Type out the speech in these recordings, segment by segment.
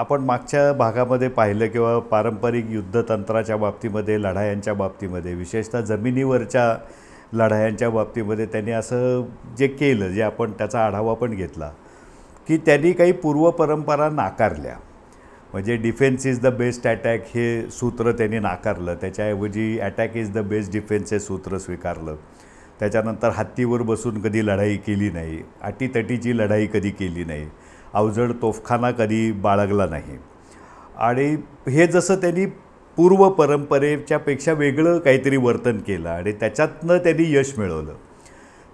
आपण मागच्या भागामध्ये पाहिलं किंवा पारंपरिक युद्धतंत्राच्या बाबतीमध्ये लढायांच्या बाबतीमध्ये विशेषतः जमिनीवरच्या लढायांच्या बाबतीमध्ये त्यांनी असं जे केलं जे आपण त्याचा आढावा पण घेतला की त्यांनी काही पूर्वपरंपरा नाकारल्या म्हणजे defence is the best attack हे सूत्र त्यांनी नाकारलं त्याच्याऐवजी attack is the best defence हे सूत्र स्वीकारलं त्याच्यानंतर हत्तीवर बसून कधी लढाई केली नाही अटीतटीची लढाई कधी केली नाही अवजड तोफखाना कधी बाळगला नाही आणि हे जसं त्यांनी पूर्व परंपरेच्यापेक्षा वेगळं काहीतरी वर्तन केलं आणि त्याच्यातनं त्यांनी यश मिळवलं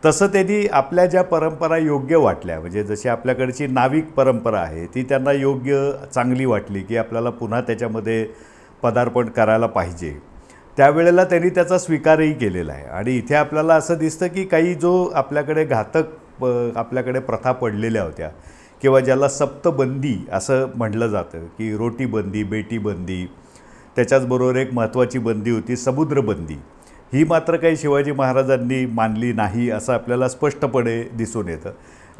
तसं त्यांनी आपल्या ज्या परंपरा योग्य वाटल्या म्हणजे जशी आपल्याकडची नाविक परंपरा आहे ती त्यांना योग्य चांगली वाटली की आपल्याला पुन्हा त्याच्यामध्ये पदार्पण करायला पाहिजे त्यावेळेला त्यांनी त्याचा स्वीकारही केलेला आहे आणि इथे आपल्याला असं दिसतं की काही जो आपल्याकडे घातक आपल्याकडे प्रथा पडलेल्या होत्या किंवा ज्याला सप्तबंदी असं म्हटलं जातं की रोटी बंदी बेटी बंदी त्याच्याचबरोबर एक महत्त्वाची बंदी होती समुद्रबंदी ही मात्र काही शिवाजी महाराजांनी मानली नाही असं आपल्याला स्पष्टपणे दिसून येतं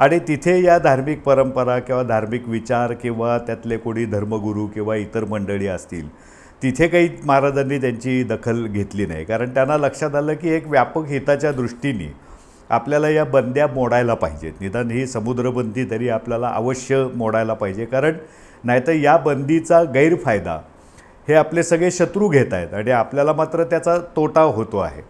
आणि तिथे या धार्मिक परंपरा किंवा धार्मिक विचार किंवा त्यातले कोणी धर्मगुरू किंवा इतर मंडळी असतील तिथे काही महाराजांनी त्यांची दखल घेतली नाही कारण त्यांना लक्षात आलं की एक व्यापक हिताच्या दृष्टीने आपल्याला या बंद्या मोडायला पाहिजेत निदान ही समुद्रबंदी तरी आपल्याला अवश्य मोडायला पाहिजे कारण नाहीतर या बंदीचा गैरफायदा हे आपले सगळे शत्रू घेत आहेत आणि आपल्याला मात्र त्याचा तोटा होतो आहे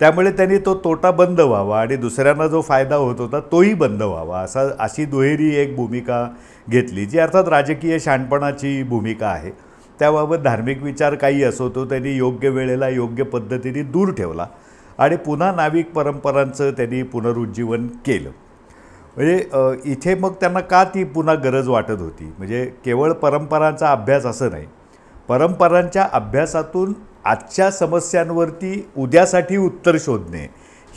त्यामुळे त्यांनी तो तोटा बंद व्हावा आणि दुसऱ्यांना जो फायदा होत होता तोही बंद व्हावा असा अशी दुहेरी एक भूमिका घेतली जी अर्थात राजकीय शहाणपणाची भूमिका आहे त्याबाबत धार्मिक विचार काही असो तो त्यांनी योग्य वेळेला योग्य पद्धतीने दूर ठेवला आणि पुन्हा नाविक परंपरांचं त्यांनी पुनरुज्जीवन केलं म्हणजे इथे मग त्यांना का ती पुन्हा गरज वाटत होती म्हणजे केवळ परंपरांचा अभ्यास असं नाही परंपरांच्या अभ्यासातून आजच्या समस्यांवरती उद्यासाठी उत्तर शोधणे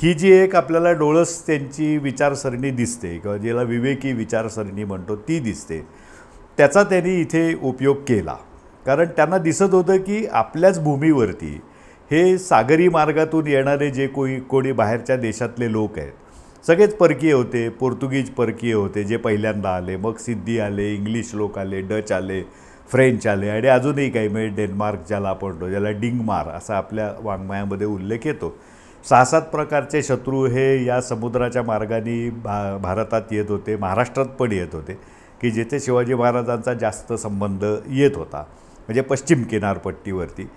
ही जी एक आपल्याला डोळस त्यांची विचारसरणी दिसते किंवा ज्याला विवेकी विचारसरणी म्हणतो ती दिसते त्याचा त्यांनी इथे उपयोग केला कारण त्यांना दिसत होतं की आपल्याच भूमीवरती हे सागरी मार्गातून येणारे जे कोणी कोणी बाहेरच्या देशातले लोक आहेत सगळेच परकीय होते पोर्तुगीज परकीय होते जे पहिल्यांदा आले मग सिद्धी आले इंग्लिश लोक आले डच आले फ्रेंच आले आणि अजूनही काही म्हणजे डेन्मार्क ज्याला आपण ज्याला डिंगमार असा आपल्या वाङ्मयामध्ये उल्लेख येतो सहा सात प्रकारचे शत्रू हे या समुद्राच्या मार्गाने भा भारतात येत होते महाराष्ट्रात पण येत होते की जेथे शिवाजी महाराजांचा जास्त संबंध येत होता म्हणजे पश्चिम किनारपट्टीवरती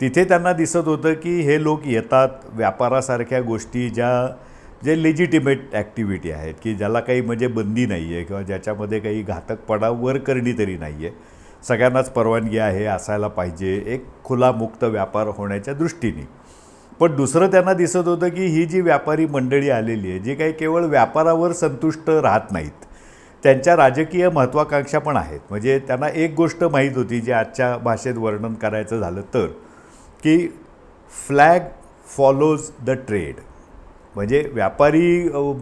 तिथे त्यांना दिसत होतं की हे लोक येतात व्यापारासारख्या गोष्टी ज्या जे लेजिटिमेट ॲक्टिव्हिटी आहेत की ज्याला काही म्हणजे बंदी नाही आहे किंवा ज्याच्यामध्ये काही घातकपणा वर करणी तरी नाही आहे सगळ्यांनाच परवानगी आहे असायला पाहिजे एक खुला मुक्त व्यापार होण्याच्या दृष्टीने पण दुसरं त्यांना दिसत होतं की ही जी व्यापारी मंडळी आलेली आहे जी काही केवळ व्यापारावर संतुष्ट राहत नाहीत त्यांच्या राजकीय महत्त्वाकांक्षा पण आहेत म्हणजे त्यांना एक गोष्ट माहीत होती जी आजच्या भाषेत वर्णन करायचं झालं तर की फ्लॅग फॉलोज द ट्रेड म्हणजे व्यापारी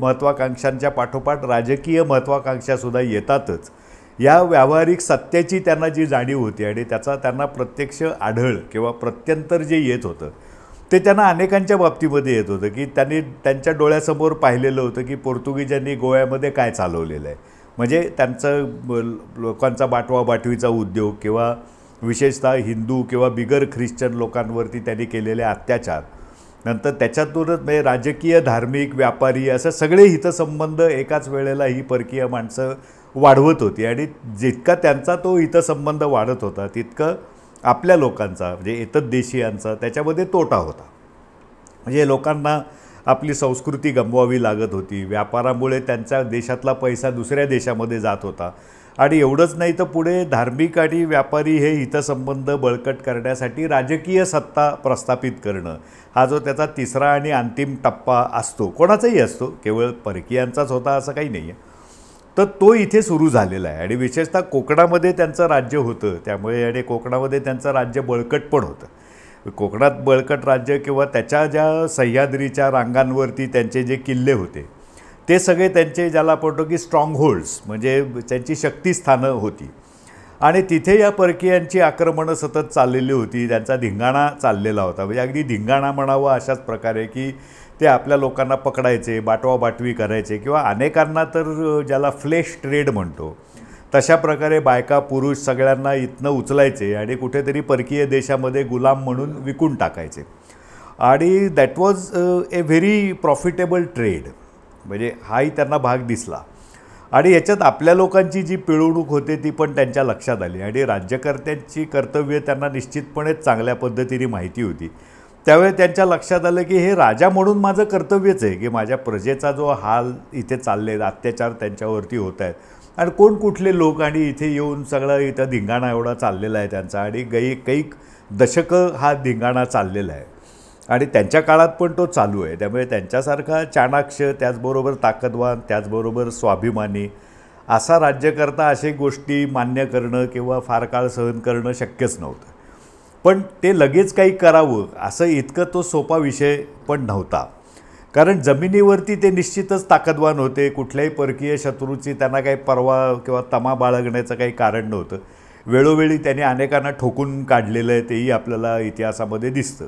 महत्त्वाकांक्षांच्या पाठोपाठ राजकीय महत्त्वाकांक्षासुद्धा येतातच या व्यावहारिक सत्याची त्यांना जी जाणीव होती आणि त्याचा त्यांना प्रत्यक्ष आढळ किंवा प्रत्यंतर जे येत होतं ते त्यांना अनेकांच्या बाबतीमध्ये येत होतं की त्यांनी त्यांच्या डोळ्यासमोर पाहिलेलं होतं की पोर्तुगीजांनी गोव्यामध्ये काय चालवलेलं आहे म्हणजे त्यांचं लोकांचा बाटवाबाटवीचा उद्योग किंवा विशेषतः हिंदू किंवा बिगर ख्रिश्चन लोकांवरती त्यांनी केलेले अत्याचार नंतर त्याच्यातूनच म्हणजे राजकीय धार्मिक व्यापारी असं सगळे हितसंबंध एकाच वेळेला ही परकीय माणसं वाढवत होती आणि जितका त्यांचा तो हितसंबंध वाढत होता तितकं आपल्या लोकांचा म्हणजे इतर देशीयांचा त्याच्यामध्ये तोटा होता म्हणजे लोकांना आपली संस्कृती गमवावी लागत होती व्यापारामुळे त्यांचा देशातला पैसा दुसऱ्या देशामध्ये जात होता आणि एवढंच नाही तर पुढे धार्मिक आणि व्यापारी हे हितसंबंध बळकट करण्यासाठी राजकीय सत्ता प्रस्थापित करणं हा जो त्याचा तिसरा आणि अंतिम टप्पा असतो कोणाचाही असतो केवळ परकीयांचाच होता असं काही नाही आहे तर तो इथे सुरू झालेला आहे आणि विशेषतः कोकणामध्ये त्यांचं राज्य होतं त्यामुळे आणि कोकणामध्ये त्यांचं राज्य बळकट पण होतं कोकणात बळकट राज्य किंवा त्याच्या ज्या सह्याद्रीच्या रांगांवरती त्यांचे जे किल्ले होते ते सगळे त्यांचे ज्याला पडतो की स्ट्रॉंग होल्ड्स म्हणजे त्यांची शक्तीस्थानं होती आणि तिथे या परकीयांची आक्रमणं सतत चाललेली होती त्यांचा धिंगाणा चाललेला होता म्हणजे अगदी धिंगाणा म्हणावा अशाच प्रकारे की ते आपल्या लोकांना पकडायचे बाटवाबाटवी करायचे किंवा अनेकांना तर ज्याला फ्लेश ट्रेड म्हणतो तशा प्रकारे बायका पुरुष सगळ्यांना इथनं उचलायचे आणि कुठेतरी परकीय देशामध्ये गुलाम म्हणून विकून टाकायचे आणि that was a very profitable trade म्हणजे हाही त्यांना भाग दिसला आणि याच्यात आपल्या लोकांची जी पिळवणूक होते ती पण त्यांच्या लक्षात आली आणि राज्यकर्त्यांची कर्तव्य त्यांना निश्चितपणेच चांगल्या पद्धतीने माहिती होती त्यावेळी त्यांच्या लक्षात आलं की हे राजा म्हणून माझं कर्तव्यच आहे की माझ्या प्रजेचा जो हाल इथे चालले अत्याचार त्यांच्यावरती होत आहेत आणि कोण कुठले लोक आणि इथे येऊन सगळं इथं धिंगाणा एवढा चाललेला आहे त्यांचा आणि गई कैक दशकं हा धिंगाणा चाललेला आहे आणि त्यांच्या काळात पण तो चालू आहे त्यामुळे त्यांच्यासारखा चाणाक्ष त्याचबरोबर ताकदवान त्याचबरोबर स्वाभिमानी असा राज्यकर्ता असे गोष्टी मान्य करणं किंवा फार काळ सहन करणं शक्यच नव्हतं पण ते लगेच काही करावं असं इतकं तो सोपा विषय पण नव्हता कारण जमिनीवरती ते निश्चितच ताकदवान होते कुठल्याही परकीय शत्रूची त्यांना काही परवा किंवा तमा बाळगण्याचं काही कारण नव्हतं वेळोवेळी त्यांनी अनेकांना ठोकून काढलेलं आहे तेही आपल्याला इतिहासामध्ये दिसतं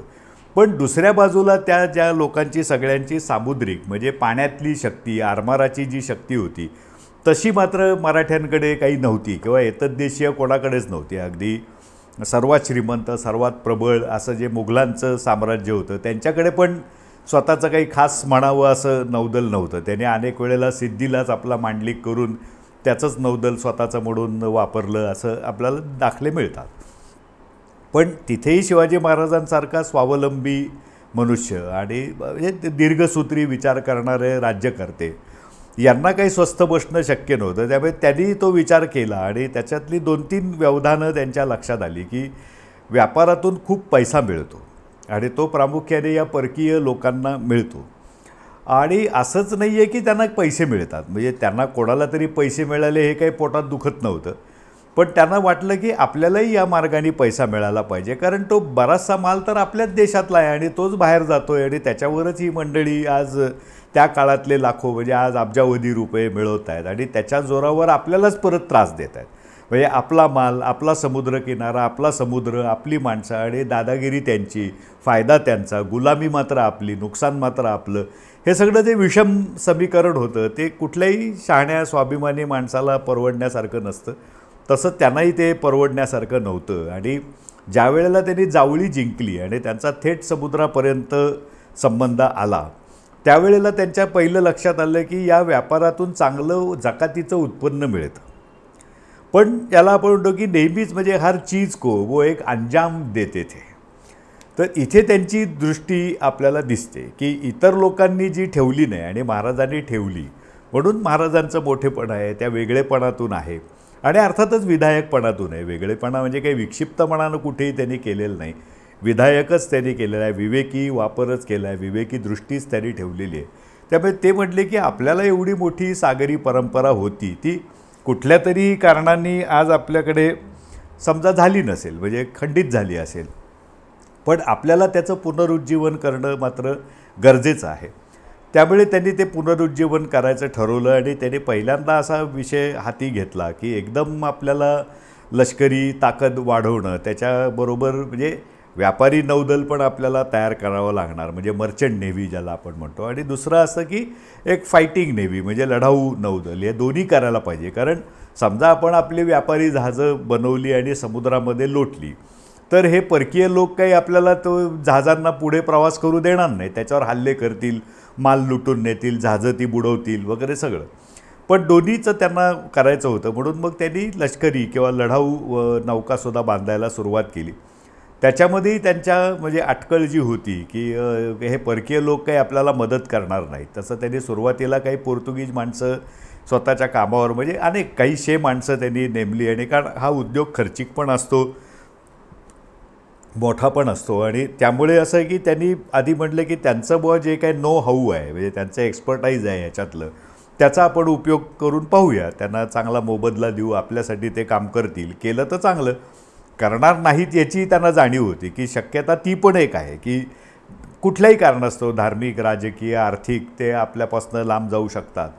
पण दुसऱ्या बाजूला त्या ज्या लोकांची सगळ्यांची सामुद्रिक म्हणजे पाण्यातली शक्ती आरमाराची जी शक्ती होती तशी मात्र मराठ्यांकडे काही नव्हती किंवा एतद्देशीय कोणाकडेच नव्हती अगदी सर्वात श्रीमंत सर्वात प्रबळ असं जे मुघलांचं साम्राज्य होतं त्यांच्याकडे पण स्वतःचं काही खास म्हणावं असं नौदल नव्हतं त्याने अनेक वेळेला सिद्धीलाच आपला मांडलिक करून त्याचंच नौदल स्वतःचं म्हणून वापरलं असं आपल्याला दाखले मिळतात पण तिथेही शिवाजी महाराजांसारखा स्वावलंबी मनुष्य आणि दीर्घसूत्री विचार करणारे राज्यकर्ते यांना काही स्वस्थ बसणं शक्य नव्हतं त्यामुळे त्यांनी तो विचार केला आणि त्याच्यातली दोन तीन व्यवधानं त्यांच्या लक्षात आली की व्यापारातून खूप पैसा मिळतो आणि तो प्रामुख्याने या परकीय लोकांना मिळतो आणि असंच नाही आहे की त्यांना पैसे मिळतात म्हणजे त्यांना कोणाला तरी पैसे मिळाले हे काही पोटात दुखत नव्हतं पण त्यांना वाटलं की आपल्यालाही या मार्गाने पैसा मिळाला पाहिजे कारण तो बराचसा माल तर आपल्याच देशातला आहे आणि तोच बाहेर जातो आहे आणि त्याच्यावरच ही मंडळी आज त्या काळातले लाखो म्हणजे आज अब्जावधी रुपये मिळवत आहेत आणि त्याच्या जोरावर आपल्यालाच परत त्रास देत आहेत म्हणजे आपला माल आपला समुद्रकिनारा आपला समुद्र आपली माणसं आणि दादागिरी त्यांची फायदा त्यांचा गुलामी मात्र आपली नुकसान मात्र आपलं हे सगळं जे विषम समीकरण होतं ते कुठल्याही शहाण्या स्वाभिमानी माणसाला परवडण्यासारखं नसतं तसं त्यांनाही ते परवडण्यासारखं नव्हतं आणि ज्या वेळेला त्यांनी जावळी जिंकली आणि त्यांचा थेट समुद्रापर्यंत संबंध आला त्यावेळेला त्यांच्या पहिलं लक्षात आलं की या व्यापारातून चांगलं जकातीचं उत्पन्न मिळतं पण याला आपण म्हणतो की नेहमीच म्हणजे हर चीज को वो एक अंजाम देते थे तर इथे त्यांची दृष्टी आपल्याला दिसते की इतर लोकांनी जी ठेवली नाही आणि महाराजांनी ठेवली म्हणून महाराजांचं मोठेपण आहे त्या वेगळेपणातून आहे आणि अर्थातच विधायकपणातून आहे वेगळेपणा म्हणजे काही विक्षिप्तपणानं कुठेही त्यांनी केलेलं नाही विधायकच त्यांनी केलेलं आहे विवेकी वापरच केला आहे विवेकी दृष्टीच त्यांनी ठेवलेली आहे त्यामुळे ते म्हटले की आपल्याला एवढी मोठी सागरी परंपरा होती ती कुठल्या तरी कारणांनी आज आपल्याकडे समजा झाली नसेल म्हणजे खंडित झाली असेल पण आपल्याला त्याचं पुनरुज्जीवन करणं मात्र गरजेचं आहे त्यामुळे त्यांनी ते पुनरुज्जीवन करायचं ठरवलं आणि त्याने पहिल्यांदा असा विषय हाती घेतला की एकदम आपल्याला लष्करी ताकद वाढवणं त्याच्याबरोबर म्हणजे व्यापारी नौदल पण आपल्याला तयार करावं लागणार म्हणजे मर्चंट नेव्ही ज्याला आपण म्हणतो आणि दुसरं असं की एक फायटिंग नेव्ही म्हणजे लढाऊ नौदल हे दोन्ही करायला पाहिजे कारण समजा आपण आपली व्यापारी जहाजं बनवली आणि समुद्रामध्ये लोटली तर हे परकीय लोक काही आपल्याला तो जहाजांना पुढे प्रवास करू देणार नाही त्याच्यावर हल्ले करतील माल लुटून नेतील झाजती बुडवतील वगैरे सगळं पण दोन्हीचं त्यांना करायचं होतं म्हणून मग त्यांनी लष्करी किंवा लढाऊ नौकासुद्धा बांधायला सुरुवात केली त्याच्यामध्येही त्यांच्या म्हणजे अटकळ जी होती की हे परकीय लोक काही आपल्याला मदत करणार नाही तसं त्यांनी सुरुवातीला काही पोर्तुगीज माणसं स्वतःच्या कामावर म्हणजे अनेक काही शे माणसं त्यांनी नेमली आणि कारण हा उद्योग खर्चिक पण असतो मोठा पण असतो आणि त्यामुळे असं आहे की त्यांनी आधी म्हटलं की त्यांचं बुवा जे काही नो हाऊ आहे म्हणजे त्यांचं एक्सपर्टाईज आहे याच्यातलं त्याचा आपण उपयोग करून पाहूया त्यांना चांगला मोबदला देऊ आपल्यासाठी ते काम करतील केलं तर चांगलं करणार नाहीत याची त्यांना जाणीव होती की शक्यता ती पण एक आहे की कुठल्याही कारणास्तव धार्मिक राजकीय आर्थिक ते आपल्यापासून लांब जाऊ शकतात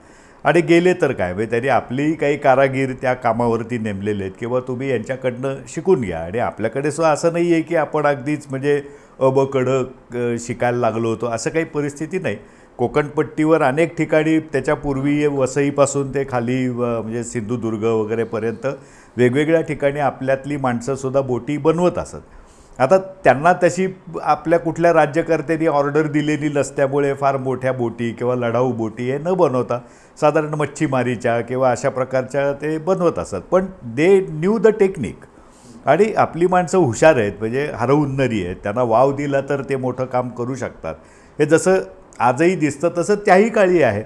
आणि गेले तर काय म्हणजे त्यांनी आपली काही कारागीर त्या कामावरती नेमलेले आहेत किंवा तुम्ही यांच्याकडनं शिकून घ्या आणि आपल्याकडे सुद्धा असं नाही आहे की आपण अगदीच म्हणजे अबकडक शिकायला लागलो होतो असं काही परिस्थिती नाही कोकणपट्टीवर अनेक ठिकाणी त्याच्यापूर्वी वसईपासून ते खाली म्हणजे सिंधुदुर्ग वगैरेपर्यंत वेगवेगळ्या ठिकाणी आपल्यातली माणसंसुद्धा बोटी बनवत असत आता त्यांना तशी आपल्या कुठल्या राज्यकर्त्यांनी ऑर्डर दिलेली नसल्यामुळे फार मोठ्या बोटी किंवा लढाऊ बोटी हे न बनवता साधारण मच्छीमारीच्या किंवा अशा प्रकारच्या ते बनवत असतात पण दे न्यू द टेक्निक आणि आपली माणसं हुशार आहेत म्हणजे हरहुन्नरी आहेत त्यांना वाव दिला तर ते मोठं काम करू शकतात हे जसं आजही दिसतं तसं त्याही काळी आहे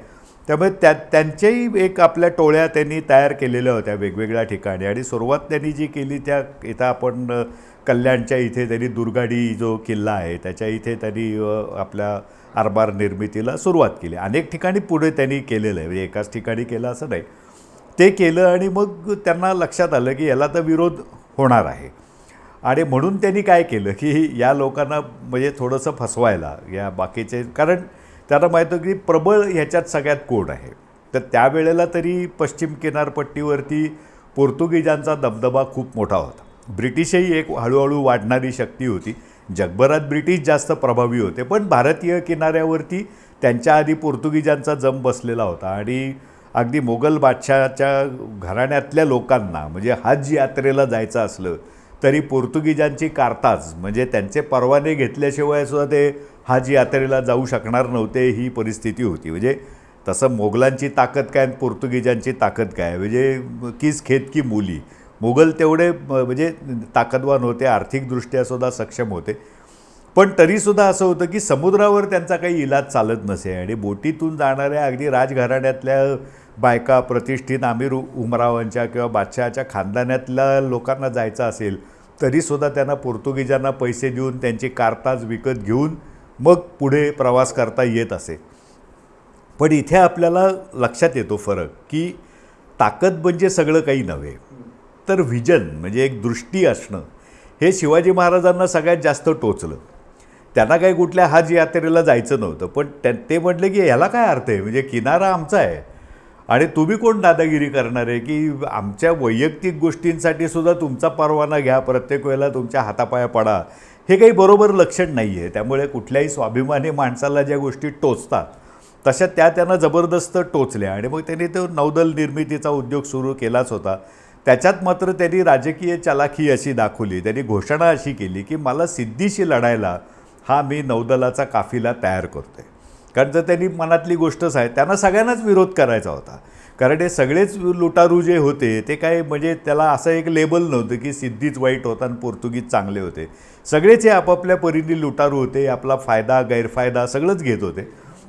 त्यामुळे त्या त्यांच्याही एक आपल्या टोळ्या त्यांनी तयार केलेल्या होत्या वेगवेगळ्या ठिकाणी आणि सुरुवात त्यांनी जी केली त्या इथं आपण कल्याणच्या इथे त्यांनी दुर्गाडी जो किल्ला आहे त्याच्या इथे त्यांनी आपल्या आरबार निर्मितीला सुरुवात केली अनेक ठिकाणी पुढे त्यांनी केलेलं आहे म्हणजे एकाच ठिकाणी केलं असं नाही ते केलं आणि मग त्यांना लक्षात आलं की याला तर विरोध होणार आहे आणि म्हणून त्यांनी काय केलं की या लोकांना म्हणजे थोडंसं फसवायला या बाकीचे कारण त्यांना माहीत होतं की प्रबळ ह्याच्यात सगळ्यात कोण आहे तर त्यावेळेला तरी पश्चिम किनारपट्टीवरती पोर्तुगीजांचा दबदबा खूप मोठा होता ब्रिटिशही एक हळूहळू वाढणारी शक्ती होती जगभरात ब्रिटिश जास्त प्रभावी होते पण भारतीय किनाऱ्यावरती त्यांच्या आधी पोर्तुगीजांचा जम बसलेला होता आणि अगदी मोगल बादशाहच्या घराण्यातल्या लोकांना म्हणजे हज यात्रेला जायचं असलं तरी पोर्तुगीजांची कारताज म्हणजे त्यांचे परवाने घेतल्याशिवाय सुद्धा ते हाजी यात्रेला जाऊ शकणार नव्हते ही परिस्थिती होती म्हणजे तसं मोगलांची ताकद काय आणि पोर्तुगीजांची ताकद काय म्हणजे किस खेत की मुली मोगल तेवढे म्हणजे ताकदवान होते आर्थिकदृष्ट्यासुद्धा सक्षम होते पण तरीसुद्धा असं होतं की समुद्रावर त्यांचा काही इलाज चालत नसे आणि बोटीतून जाणाऱ्या अगदी राजघराण्यातल्या बायका प्रतिष्ठित आमिर उमरावांच्या किंवा बादशहाच्या खानदानातल्या लोकांना जायचं असेल तरीसुद्धा त्यांना पोर्तुगीजांना पैसे देऊन त्यांची कारताज विकत घेऊन मग पुढे प्रवास करता येत असे पण इथे आपल्याला लक्षात येतो फरक की ताकद म्हणजे सगळं काही नव्हे तर व्हिजन म्हणजे एक दृष्टी असणं हे शिवाजी महाराजांना सगळ्यात जास्त टोचलं त्यांना काही कुठल्या हाज यात्रेला जायचं नव्हतं पण त्या ते म्हटले की ह्याला काय अर्थ आहे म्हणजे किनारा आमचा आहे आणि तुम्ही कोण दादागिरी करणार आहे की आमच्या वैयक्तिक गोष्टींसाठी सुद्धा तुमचा परवाना घ्या प्रत्येक वेळेला तुमच्या हातापाया पडा हे काही बरोबर लक्षण नाही आहे त्यामुळे कुठल्याही स्वाभिमानी माणसाला ज्या गोष्टी टोचतात तशा त्या त्यांना जबरदस्त टोचल्या आणि मग त्यांनी तो नौदल निर्मितीचा उद्योग सुरू केलाच होता त्याच्यात मात्र त्यांनी राजकीय चलाखी अशी दाखवली त्यांनी घोषणा अशी केली की मला सिद्धीशी लढायला हा मी नौदलाचा काफिला तयार करतो आहे कारण जर त्यांनी मनातली गोष्टच आहे त्यांना सगळ्यांनाच विरोध करायचा होता कारण हे सगळेच लुटारू जे होते ते काय म्हणजे त्याला असं एक लेबल नव्हतं की सिद्धीच वाईट होता आणि पोर्तुगीज चांगले होते सगळेच हे आपापल्या परीने लुटारू होते आपला फायदा गैरफायदा सगळंच घेत होते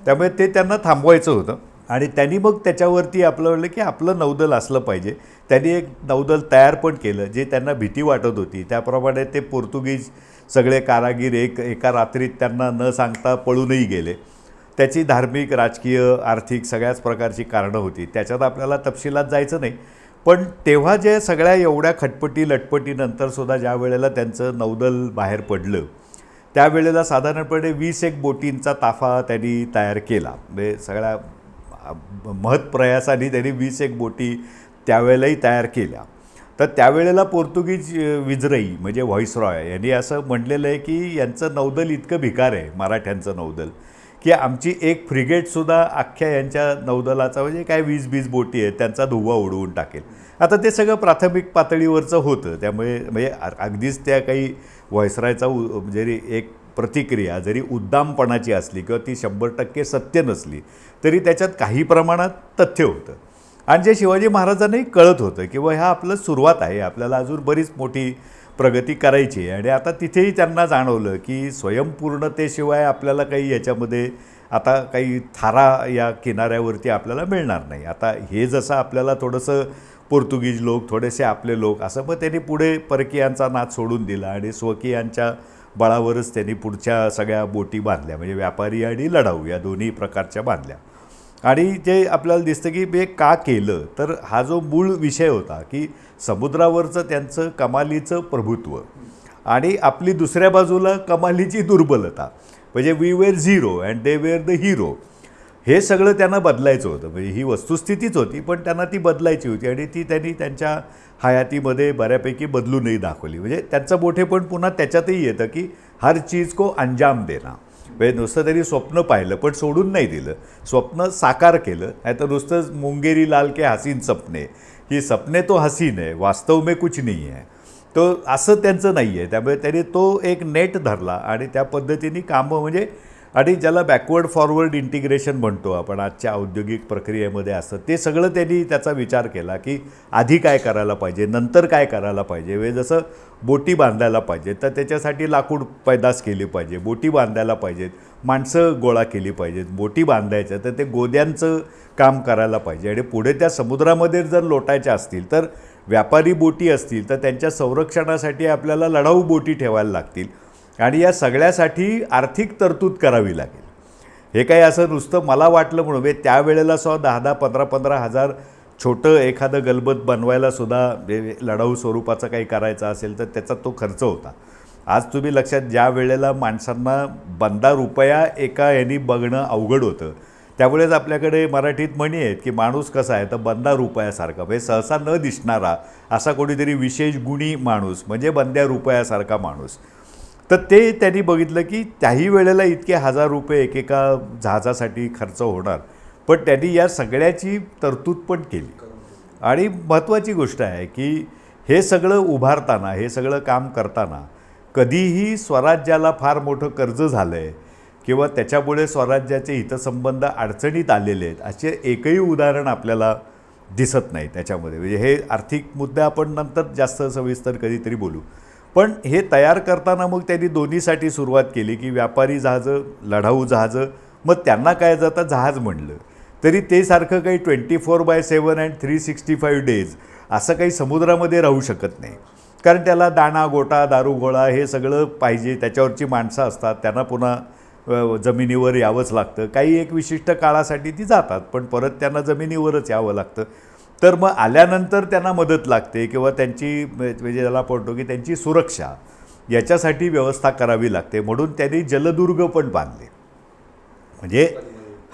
त्यामुळे ते त्यांना थांबवायचं होतं आणि त्यांनी मग त्याच्यावरती आपलं म्हणलं की आपलं नौदल असलं पाहिजे त्यांनी एक नौदल तयार पण केलं जे त्यांना भीती वाटत होती त्याप्रमाणे ते पोर्तुगीज सगळे कारागीर एक एका रात्रीत त्यांना न सांगता पळूनही गेले त्याची धार्मिक राजकीय आर्थिक सगळ्याच प्रकारची कारणं होती त्याच्यात आपल्याला तपशिलात जायचं नाही पण तेव्हा जे सगळ्या एवढ्या खटपटी लटपटीनंतरसुद्धा ज्या वेळेला त्यांचं नौदल बाहेर पडलं त्यावेळेला साधारणपणे वीस एक बोटींचा ताफा त्यांनी तयार केला म्हणजे सगळ्या महत्प्रयासाने त्यांनी वीस एक बोटी त्यावेळेलाही तयार केल्या तर त्यावेळेला पोर्तुगीज विजरई म्हणजे व्हॉईसरॉय यांनी असं म्हटलेलं आहे की यांचं नौदल इतकं भिकार आहे मराठ्यांचं नौदल की आमची एक फ्रिगेटसुद्धा अख्ख्या यांच्या नौदलाचा म्हणजे काय वीज बीज बोटी आहेत त्यांचा धुवा उडवून टाकेल आता ते सगळं प्राथमिक पातळीवरचं होतं त्यामुळे म्हणजे अगदीच त्या काही व्हॉयसरायचा जरी म्हणजे एक प्रतिक्रिया जरी उद्दामपणाची असली किंवा ती शंभर टक्के सत्य नसली तरी त्याच्यात काही प्रमाणात तथ्य होतं आणि जे शिवाजी महाराजांनाही कळत होतं किंवा ह्या आपलं सुरुवात आहे आपल्याला अजून बरीच मोठी प्रगती करायची आणि आता तिथेही त्यांना जाणवलं की स्वयंपूर्णतेशिवाय आपल्याला काही याच्यामध्ये आता काही थारा या किनाऱ्यावरती आपल्याला मिळणार नाही आता हे जसं आपल्याला थोडंसं पोर्तुगीज लोक थोडेसे आपले लोक असं मग त्यांनी पुढे परकीयांचा नाच सोडून दिला आणि स्वकीयांच्या बळावरच त्यांनी पुढच्या सगळ्या बोटी बांधल्या म्हणजे व्यापारी आणि लढाऊ या दोन्ही प्रकारच्या बांधल्या आणि जे आपल्याला दिसतं की बे का केलं तर हा जो मूळ विषय होता की समुद्रावरचं त्यांचं कमालीचं प्रभुत्व आणि आपली दुसऱ्या बाजूला कमालीची दुर्बलता म्हणजे we were zero and they were the hero हे सगळं त्यांना बदलायचं होतं म्हणजे ही वस्तुस्थितीच होती पण त्यांना ती बदलायची होती आणि ती त्यांनी त्यांच्या हयातीमध्ये बऱ्यापैकी बदलूनही दाखवली म्हणजे त्यांचं मोठेपण पुन्हा त्याच्यातही येतं की हर चीज को अंजाम देना म्हणजे नुसतं त्यांनी स्वप्न पाहिलं पण सोडून नाही दिलं स्वप्न साकार केलं नाही तर नुसतंच मुंगेरी लाल के हसीन सपने की सपने तो हसीन आहे वास्तव में कुछ नाही आहे तो असं त्यांचं नाही आहे त्यामुळे त्यांनी तो एक नेट धरला आणि त्या पद्धतीने कामं म्हणजे आणि ज्याला बॅकवर्ड फॉरवर्ड इंटिग्रेशन म्हणतो आपण आजच्या औद्योगिक प्रक्रियेमध्ये असं ते सगळं त्यांनी त्याचा विचार केला की आधी काय करायला पाहिजे नंतर काय करायला पाहिजे वे म्हणजे जसं बोटी बांधायला पाहिजे तर त्याच्यासाठी लाकूड पैदास केली पाहिजे बोटी बांधायला पाहिजेत माणसं गोळा केली पाहिजेत बोटी बांधायच्या तर ते गोद्यांचं काम करायला पाहिजे आणि पुढे त्या समुद्रामध्ये जर लोटायच्या असतील तर व्यापारी बोटी असतील तर त्यांच्या संरक्षणासाठी आपल्याला लढाऊ बोटी ठेवायला लागतील आणि या सगळ्यासाठी आर्थिक तरतूद करावी लागेल हे काही असं नुसतं मला वाटलं म्हणून म्हणजे त्यावेळेला सुद्धा दहा दहा पंधरा पंधरा हजार छोटं एखादं गलबत बनवायला सुद्धा म्हणजे लढाऊ स्वरूपाचा काही करायचा असेल तर त्याचा तो खर्च होता आज तुम्ही लक्षात ज्या वेळेला माणसांना बंदा रुपया एका यांनी बघणं अवघड होतं त्यामुळेच आपल्याकडे मराठीत म्हणी आहेत की माणूस कसा आहे तर बंदा रुपयासारखा म्हणजे सहसा न दिसणारा असा कोणीतरी विशेष गुणी माणूस म्हणजे बंद्या रुपयासारखा माणूस तर ते त्यांनी बघितलं की त्याही वेळेला इतके हजार रुपये एकेका जहाजासाठी खर्च होणार पण त्यांनी या सगळ्याची तरतूद पण केली आणि महत्त्वाची गोष्ट आहे की हे सगळं उभारताना हे सगळं काम करताना कधीही स्वराज्याला फार मोठं कर्ज झालं आहे किंवा त्याच्यामुळे स्वराज्याचे हितसंबंध अडचणीत आलेले आहेत असे एकही उदाहरण आपल्याला दिसत नाही त्याच्यामध्ये म्हणजे हे आर्थिक मुद्दे आपण नंतर जास्त सविस्तर कधीतरी बोलू पण हे तयार करताना मग त्यांनी दोन्हीसाठी सुरुवात केली की व्यापारी जहाजं लढाऊ जहाजं मग त्यांना काय जातं जहाज म्हणलं तरी ते सारखं काही twenty four by seven and three sixty five days असं काही समुद्रामध्ये राहू शकत नाही कारण त्याला दाणा गोटा दारूगोळा हे सगळं पाहिजे त्याच्यावरची माणसं असतात त्यांना पुन्हा जमिनीवर यावंच लागतं काही एक विशिष्ट काळासाठी ती जातात पण परत त्यांना जमिनीवरच यावं लागतं तर मग आल्यानंतर त्यांना मदत लागते किंवा त्यांची म्हणजे ज्याला पडतो की त्यांची सुरक्षा याच्यासाठी व्यवस्था करावी लागते म्हणून त्यांनी जलदुर्ग पण बांधले म्हणजे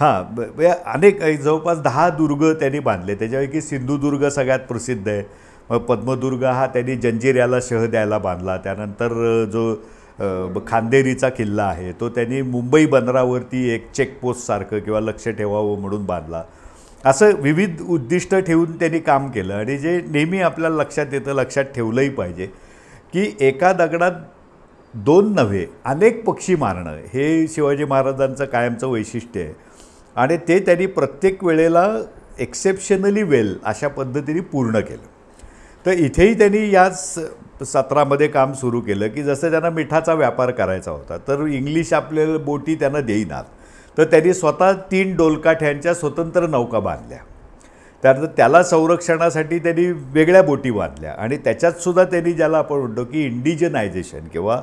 हां अनेक जवळपास दहा दुर्ग त्यांनी बांधले त्याच्यापैकी सिंधुदुर्ग सगळ्यात प्रसिद्ध आहे मग पद्मदुर्ग हा त्यांनी जंजिऱ्याला शह द्यायला बांधला त्यानंतर जो खांदेरीचा किल्ला आहे तो त्यांनी मुंबई बंदरावरती एक चेकपोस्टसारखं किंवा लक्ष ठेवावं म्हणून बांधला असं विविध उद्दिष्ट ठेवून त्यांनी काम केलं आणि जे नेहमी आपल्याला लक्षात येतं लक्षात ठेवलंही पाहिजे की एका दगडात दोन नव्हे अनेक पक्षी मारणं हे शिवाजी महाराजांचं कायमचं वैशिष्ट्य आहे आणि ते त्यांनी प्रत्येक वेळेला एक्सेप्शनली वेल अशा पद्धतीने पूर्ण केलं तर इथेही त्यांनी याच सत्रामध्ये काम सुरू केलं की जसं त्यांना मिठाचा व्यापार करायचा होता तर इंग्लिश आपल्याला बोटी त्यांना देईनात तर त्यांनी स्वतः तीन डोलकाठ्यांच्या स्वतंत्र नौका बांधल्या त्यानंतर त्याला संरक्षणासाठी त्यांनी वेगळ्या बोटी बांधल्या आणि त्याच्यातसुद्धा त्यांनी ज्याला आपण म्हणतो की इंडिजनायझेशन किंवा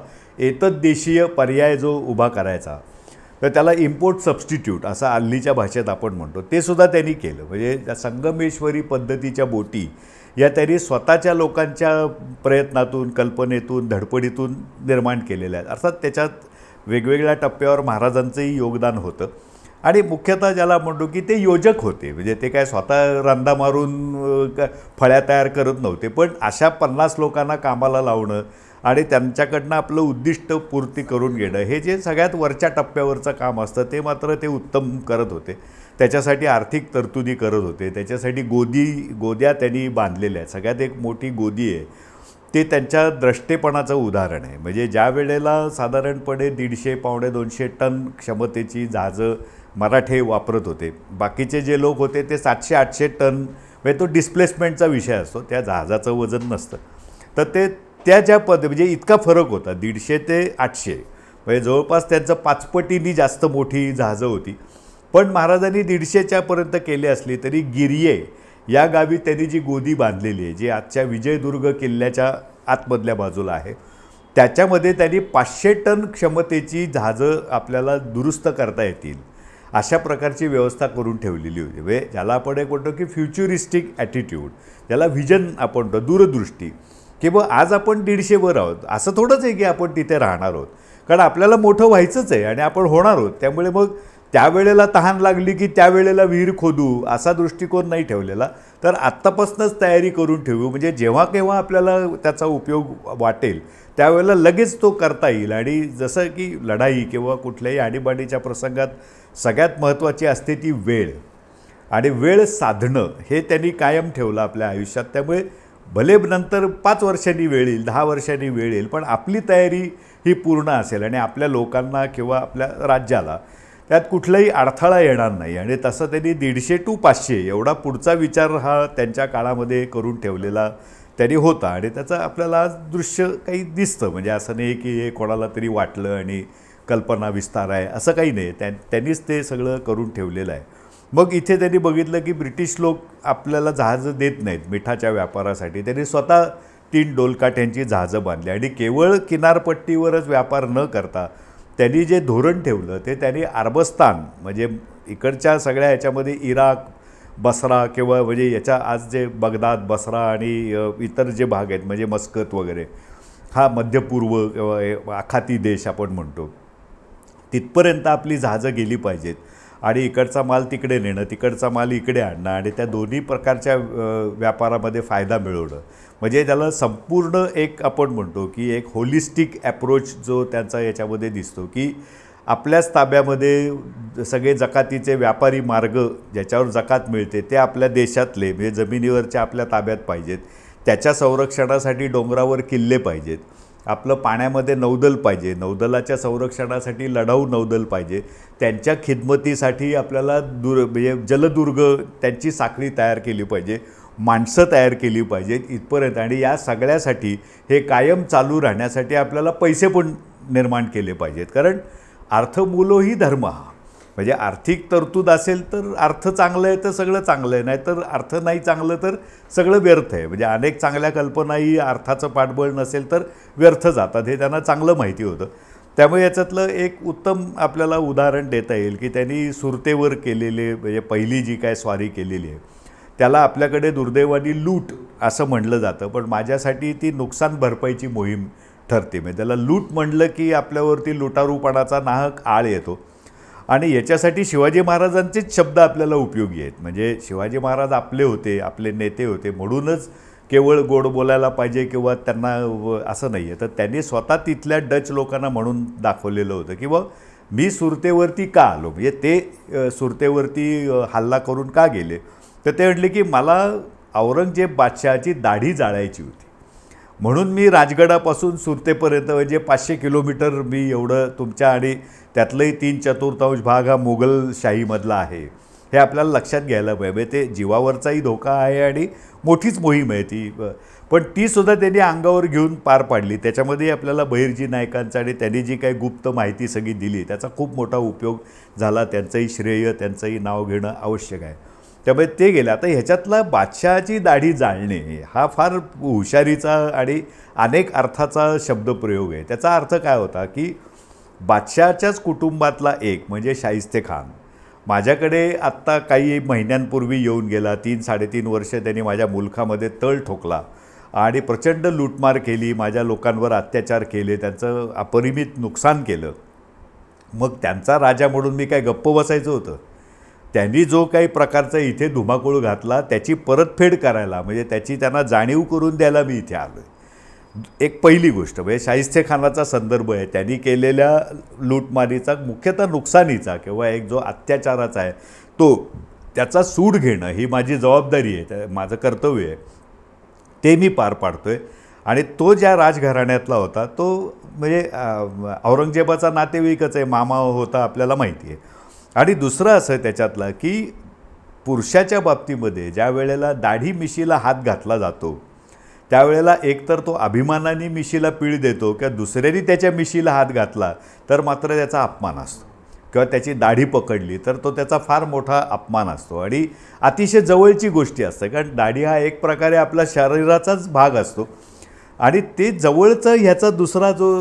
देशीय पर्याय जो उभा करायचा तर त्याला इम्पोर्ट सबस्टिट्यूट असं आल्लीच्या भाषेत आपण म्हणतो ते सुद्धा त्यांनी केलं म्हणजे त्या संगमेश्वरी पद्धतीच्या बोटी या त्यांनी स्वतःच्या लोकांच्या प्रयत्नातून कल्पनेतून धडपडीतून निर्माण केलेल्या आहेत अर्थात त्याच्यात वेगवेगळ्या टप्प्यावर महाराजांचंही योगदान होतं आणि मुख्यतः ज्याला म्हणतो की ते योजक होते म्हणजे ते काय स्वतः रांदा मारून फळ्या तयार करत नव्हते पण अशा पन्नास लोकांना कामाला लावणं आणि त्यांच्याकडनं आपलं उद्दिष्ट पूर्ती करून घेणं हे जे सगळ्यात वरच्या टप्प्यावरचं काम असतं ते मात्र ते उत्तम करत होते त्याच्यासाठी आर्थिक तरतुदी करत होते त्याच्यासाठी गोदी गोद्या त्यांनी बांधलेल्या आहेत सगळ्यात एक मोठी गोदी आहे ते त्यांच्या द्रष्टेपणाचं उदाहरण आहे म्हणजे ज्या वेळेला साधारणपणे दीडशे पावणे दोनशे टन क्षमतेची जहाजं मराठे वापरत होते बाकीचे जे लोक होते ते सातशे आठशे टन म्हणजे तो डिस्प्लेसमेंटचा विषय असतो त्या जहाजाचं वजन नसतं तर ते त्या ज्या पद म्हणजे इतका फरक होता दीडशे ते आठशे म्हणजे जवळपास त्यांचं पाचपटीनी जास्त मोठी जहाजं होती पण महाराजांनी दीडशेच्या पर्यंत केले असले तरी गिरिये या गावी त्यांनी जी गोदी बांधलेली आहे जी आजच्या विजयदुर्ग किल्ल्याच्या आतमधल्या बाजूला आहे त्याच्यामध्ये त्यांनी पाचशे टन क्षमतेची जहाजं आपल्याला दुरुस्त करता येतील अशा प्रकारची व्यवस्था करून ठेवलेली होती म्हणजे ज्याला आपण एक म्हणतो की फ्युचरिस्टिक ॲटिट्यूड ज्याला व्हिजन आपण म्हणतो दूरदृष्टी की बघ आज आपण दीडशेवर आहोत असं थोडंच आहे की आपण तिथे राहणार आहोत कारण आपल्याला मोठं व्हायचंच आहे आणि आपण होणार आहोत त्यामुळे मग त्यावेळेला तहान लागली की त्यावेळेला विहीर खोदू असा दृष्टिकोन नाही ठेवलेला तर आत्तापासूनच तयारी करून ठेवू म्हणजे जेव्हा केव्हा आपल्याला त्याचा उपयोग वाटेल त्यावेळेला लगेच तो करता येईल आणि जसं की लढाई किंवा कुठल्याही आणीबाणीच्या प्रसंगात सगळ्यात महत्त्वाची असते ती वेळ आणि वेळ साधणं हे त्यांनी कायम ठेवलं आपल्या आयुष्यात त्यामुळे भले नंतर पाच वर्षांनी वेळ येईल दहा वर्षांनी वेळ येईल पण आपली तयारी ही पूर्ण असेल आणि आपल्या लोकांना किंवा आपल्या राज्याला त्यात कुठलाही अडथळा येणार नाही आणि तसं त्यांनी दीडशे टू पाचशे एवढा पुढचा विचार हा त्यांच्या काळामध्ये करून ठेवलेला त्यांनी होता आणि त्याचं आपल्याला आज दृश्य काही दिसतं म्हणजे असं नाही की हे कोणाला तरी वाटलं आणि कल्पना विस्तार आहे असं काही नाही त्या त्यांनीच ते सगळं करून ठेवलेलं आहे मग इथे त्यांनी बघितलं की ब्रिटिश लोक आपल्याला जहाजं देत नाहीत मिठाच्या व्यापारासाठी त्यांनी स्वतः तीन डोलकाठ्यांची जहाजं बांधली आणि केवळ किनारपट्टीवरच व्यापार न करता त्यांनी जे धोरण ठेवलं ते त्यांनी अरबस्तान म्हणजे इकडच्या सगळ्या ह्याच्यामध्ये इराक बसरा किंवा म्हणजे याच्या आज जे बगदाद बसरा आणि इतर जे भाग आहेत म्हणजे मस्कत वगैरे हा मध्यपूर्व किंवा आखाती देश आपण म्हणतो तिथपर्यंत आपली जहाजं गेली पाहिजेत आणि इकडचा माल तिकडे नेणं तिकडचा माल इकडे आणणं आणि त्या दोन्ही प्रकारच्या व्यापारामध्ये फायदा मिळवणं म्हणजे त्याला संपूर्ण एक आपण म्हणतो की एक होलिस्टिक ॲप्रोच जो त्यांचा याच्यामध्ये दिसतो की आपल्याच ताब्यामध्ये सगळे जकातीचे व्यापारी मार्ग ज्याच्यावर जकात मिळते ते आपल्या देशातले म्हणजे जमिनीवरच्या आपल्या ताब्यात पाहिजेत त्याच्या संरक्षणासाठी डोंगरावर किल्ले पाहिजेत आपलं पाण्यामध्ये नौदल पाहिजे नौदलाच्या संरक्षणासाठी लढाऊ नौदल पाहिजे त्यांच्या खिदमतीसाठी आपल्याला दुर म्हणजे जलदुर्ग त्यांची साखळी तयार केली पाहिजे माणसं तयार केली पाहिजेत इथपर्यंत आणि या सगळ्यासाठी हे कायम चालू राहण्यासाठी आपल्याला पैसे पण निर्माण केले पाहिजेत कारण अर्थमूलोही धर्म हा म्हणजे आर्थिक तरतूद असेल तर अर्थ चांगलं आहे तर सगळं चांगलं आहे नाही तर अर्थ नाही चांगलं तर सगळं व्यर्थ आहे म्हणजे अनेक चांगल्या कल्पनाही अर्थाचं पाठबळ नसेल तर व्यर्थ जातात हे त्यांना चांगलं माहिती होतं त्यामुळे याच्यातलं एक उत्तम आपल्याला उदाहरण देता येईल की त्यांनी सुरतेवर केलेले म्हणजे पहिली जी काय स्वारी केलेली आहे त्याला आपल्याकडे दुर्दैवानी लूट असं म्हटलं जातं पण माझ्यासाठी ती नुकसान भरपाईची मोहीम ठरते म्हणजे त्याला लूट म्हणलं की आपल्यावरती लुटारूपणाचा नाहक आळ येतो आणि याच्यासाठी शिवाजी महाराजांचेच शब्द आपल्याला उपयोगी आहेत म्हणजे शिवाजी महाराज आपले होते आपले नेते होते म्हणूनच केवळ गोड बोलायला पाहिजे किंवा त्यांना असं नाही आहे तर त्यांनी स्वतः तिथल्या डच लोकांना म्हणून दाखवलेलं होतं किंवा मी सुरतेवरती का आलो म्हणजे ते सुरतेवरती हल्ला करून का गेले तर ते म्हटले की मला औरंगजेब बादशहाची दाढी जाळायची होती म्हणून मी राजगडापासून सुरतेपर्यंत म्हणजे पाचशे किलोमीटर मी एवढं तुमच्या आणि त्यातलंही तीन चतुर्थांश भाग हा मुघलशाहीमधला आहे हे आपल्याला लक्षात घ्यायला पाहिजे ते जीवावरचाही धोका आहे आणि मोठीच मोहीम आहे ती पण तीसुद्धा त्यांनी अंगावर घेऊन पार पाडली त्याच्यामध्ये आपल्याला बहिर्जी नायकांचा आणि त्यांनी जी काही गुप्त माहिती सगळी दिली त्याचा खूप मोठा उपयोग झाला त्यांचंही श्रेय त्यांचंही नाव घेणं आवश्यक आहे त्यामुळे ते गेलं आता ह्याच्यातला बादशहाची दाढी जाळणे हा फार हुशारीचा आणि अनेक अर्थाचा शब्दप्रयोग आहे त्याचा अर्थ काय होता की बादशहाच्याच कुटुंबातला एक म्हणजे शाहिस्ते खान माझ्याकडे आत्ता काही महिन्यांपूर्वी येऊन गेला तीन साडेतीन वर्ष त्यांनी माझ्या मुलखामध्ये तळ ठोकला आणि प्रचंड लूटमार केली माझ्या लोकांवर अत्याचार केले त्यांचं अपरिमित नुकसान केलं मग त्यांचा राजा म्हणून मी काय गप्प बसायचं होतं त्यांनी जो काही प्रकारचा इथे धुमाकूळ घातला त्याची परतफेड करायला म्हणजे त्याची त्यांना जाणीव करून द्यायला मी इथे आलो आहे एक पहिली गोष्ट म्हणजे शाहिस्तेखानाचा संदर्भ आहे त्यांनी केलेल्या लूटमारीचा मुख्यतः नुकसानीचा किंवा एक जो अत्याचाराचा आहे तो त्याचा सूड घेणं ही माझी जबाबदारी आहे माझं कर्तव्य आहे ते मी पार पाडतो आहे आणि तो ज्या राजघराण्यातला होता तो म्हणजे औरंगजेबाचा नातेवाईकच आहे मामा होता आपल्याला माहिती आहे आणि दुसरं असं त्याच्यातलं की पुरुषाच्या बाबतीमध्ये ज्या वेळेला दाढी मिशीला हात घातला जातो त्यावेळेला एकतर तो अभिमानाने मिशीला पीळ देतो किंवा दुसऱ्याने त्याच्या मिशीला हात घातला तर मात्र त्याचा अपमान असतो किंवा त्याची दाढी पकडली तर तो त्याचा फार मोठा अपमान असतो आणि अतिशय जवळची गोष्टी असते कारण दाढी हा एक प्रकारे आपल्या शरीराचाच भाग असतो आणि ते जवळचं ह्याचा दुसरा जो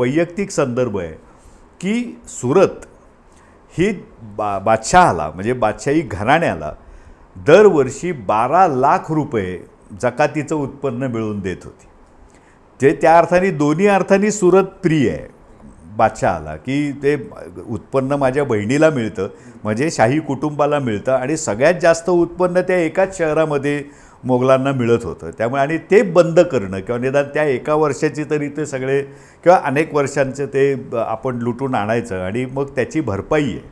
वैयक्तिक संदर्भ आहे की सुरत ही बा बादशहाला म्हणजे बादशाही घराण्याला दरवर्षी बारा लाख रुपये जकातीचं उत्पन्न मिळवून देत होती ते त्या अर्थाने दोन्ही अर्थाने सुरत प्रिय आहे बादशहाला की ते उत्पन्न माझ्या बहिणीला मिळतं म्हणजे शाही कुटुंबाला मिळतं आणि सगळ्यात जास्त उत्पन्न त्या एकाच शहरामध्ये मोगलांना मिळत होतं त्यामुळे आणि ते बंद करणं किंवा निदान त्या एका वर्षाची तरी ते सगळे किंवा अनेक वर्षांचं ते आपण लुटून आणायचं आणि मग त्याची भरपाई आहे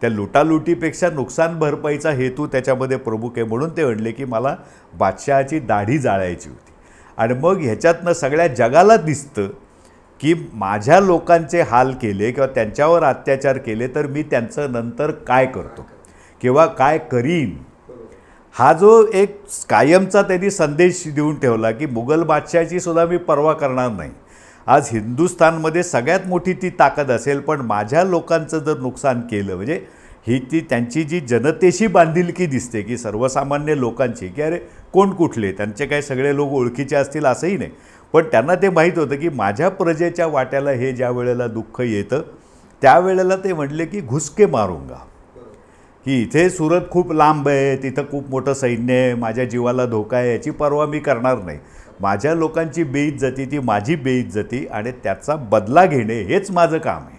त्या लुटालुटीपेक्षा नुकसान भरपाईचा हेतू त्याच्यामध्ये प्रमुख आहे म्हणून ते म्हणले की मला बादशहाची दाढी जाळायची होती आणि मग ह्याच्यातनं सगळ्या जगाला दिसतं की माझ्या लोकांचे हाल केले किंवा त्यांच्यावर अत्याचार केले तर मी त्यांचं नंतर काय करतो किंवा काय करीन हा जो एक कायमचा त्यांनी संदेश देऊन ठेवला की मुघल बादशाहची सुद्धा मी पर्वा करणार नाही आज हिंदुस्थानमध्ये सगळ्यात मोठी ती ताकद असेल पण माझ्या लोकांचं जर नुकसान केलं म्हणजे ही ती त्यांची जी जनतेशी बांधिलकी दिसते की सर्वसामान्य लोकांची की अरे कोण कुठले त्यांचे काय सगळे लोक ओळखीचे असतील असंही नाही पण त्यांना ते माहीत होतं की माझ्या प्रजेच्या वाट्याला हे ज्या वेळेला दुःख येतं त्यावेळेला ते म्हटले की घुसके मारूंगा की इथे सुरत खूप लांब आहे तिथं खूप मोठं सैन्य आहे माझ्या जीवाला धोका आहे याची पर्वा मी करणार नाही माझ्या लोकांची जाती ती माझी जाती आणि त्याचा बदला घेणे हेच माझं काम आहे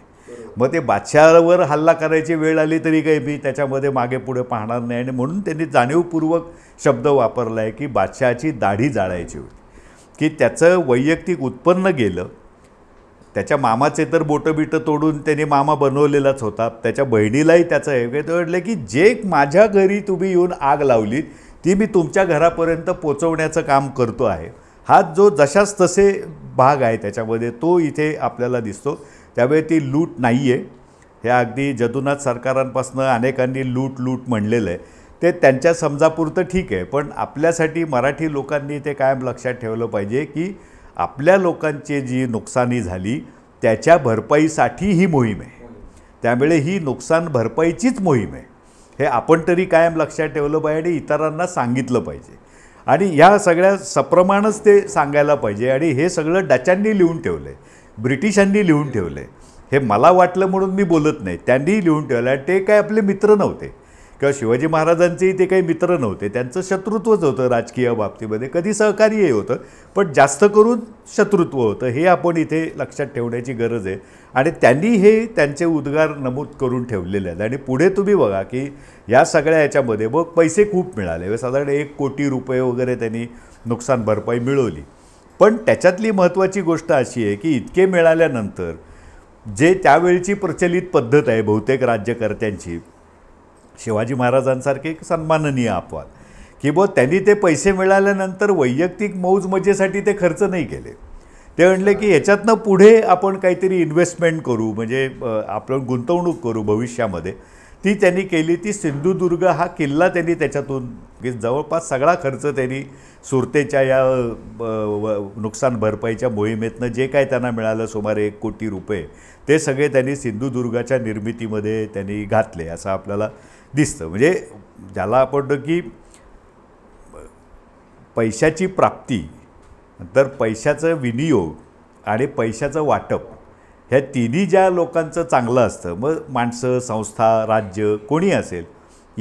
मग ते बादशावर हल्ला करायची वेळ आली तरी काही मी त्याच्यामध्ये मागे पुढे पाहणार नाही आणि म्हणून त्यांनी जाणीवपूर्वक शब्द वापरला आहे की बादशहाची दाढी जाळायची होती की त्याचं वैयक्तिक उत्पन्न गेलं त्याच्या मामाचे तर बोटं बिटं तोडून त्याने मामा बनवलेलाच होता त्याच्या बहिणीलाही त्याचं हे म्हटलं की जे माझ्या घरी तुम्ही येऊन आग लावली ती मी तुमच्या घरापर्यंत पोचवण्याचं काम करतो आहे हा जो जशाच तसे भाग आहे त्याच्यामध्ये तो इथे आपल्याला दिसतो त्यावेळी ती लूट नाही आहे हे अगदी जदुनाथ सरकारांपासून अनेकांनी लूट लूट म्हणलेलं आहे ते त्यांच्या समजापुरतं ठीक आहे पण आपल्यासाठी मराठी लोकांनी ते कायम लक्षात ठेवलं पाहिजे की आपल्या लोकांचे जी नुकसानी झाली त्याच्या भरपाईसाठी ही मोहीम आहे त्यामुळे ही नुकसान भरपाईचीच मोहीम आहे हे आपण तरी कायम लक्षात ठेवलं पाहिजे आणि इतरांना सांगितलं पाहिजे आणि ह्या सगळ्या सप्रमाणच ते सांगायला पाहिजे आणि हे सगळं डचांनी लिहून ठेवलं आहे ब्रिटिशांनी लिहून ठेवलं आहे हे मला वाटलं म्हणून मी बोलत नाही त्यांनीही लिहून ठेवलं ते काय आपले मित्र नव्हते किंवा शिवाजी महाराजांचेही ते काही मित्र नव्हते त्यांचं शत्रुत्वच होतं राजकीय बाबतीमध्ये कधी सहकार्यही होतं पण जास्त करून शत्रुत्व होतं हे आपण इथे लक्षात ठेवण्याची गरज आहे आणि त्यांनी हे त्यांचे उद्गार नमूद करून ठेवलेले आहेत आणि पुढे तुम्ही बघा की या सगळ्या ह्याच्यामध्ये मग पैसे खूप मिळाले साधारण एक कोटी रुपये वगैरे त्यांनी नुकसान भरपाई मिळवली पण त्याच्यातली महत्त्वाची गोष्ट अशी आहे की इतके मिळाल्यानंतर जे त्यावेळची प्रचलित पद्धत आहे बहुतेक राज्यकर्त्यांची शिवाजी महाराजांसारखे एक सन्माननीय अपवाद की बो त्यांनी ते पैसे मिळाल्यानंतर वैयक्तिक मौज मजेसाठी ते खर्च नाही केले ते म्हणले की याच्यातनं पुढे आपण काहीतरी इन्व्हेस्टमेंट करू म्हणजे आपण गुंतवणूक करू भविष्यामध्ये ती त्यांनी केली ती सिंधुदुर्ग हा किल्ला त्यांनी त्याच्यातून की जवळपास सगळा खर्च त्यांनी सुरतेच्या या नुकसान भरपाईच्या मोहिमेतनं जे काय त्यांना मिळालं सुमारे एक कोटी रुपये ते सगळे त्यांनी सिंधुदुर्गाच्या निर्मितीमध्ये त्यांनी घातले असं आपल्याला दिसतं म्हणजे ज्याला आपण की पैशाची प्राप्ती नंतर पैशाचं विनियोग आणि पैशाचं वाटप ह्या तिन्ही ज्या लोकांचं चांगलं असतं मग माणसं संस्था राज्य कोणी असेल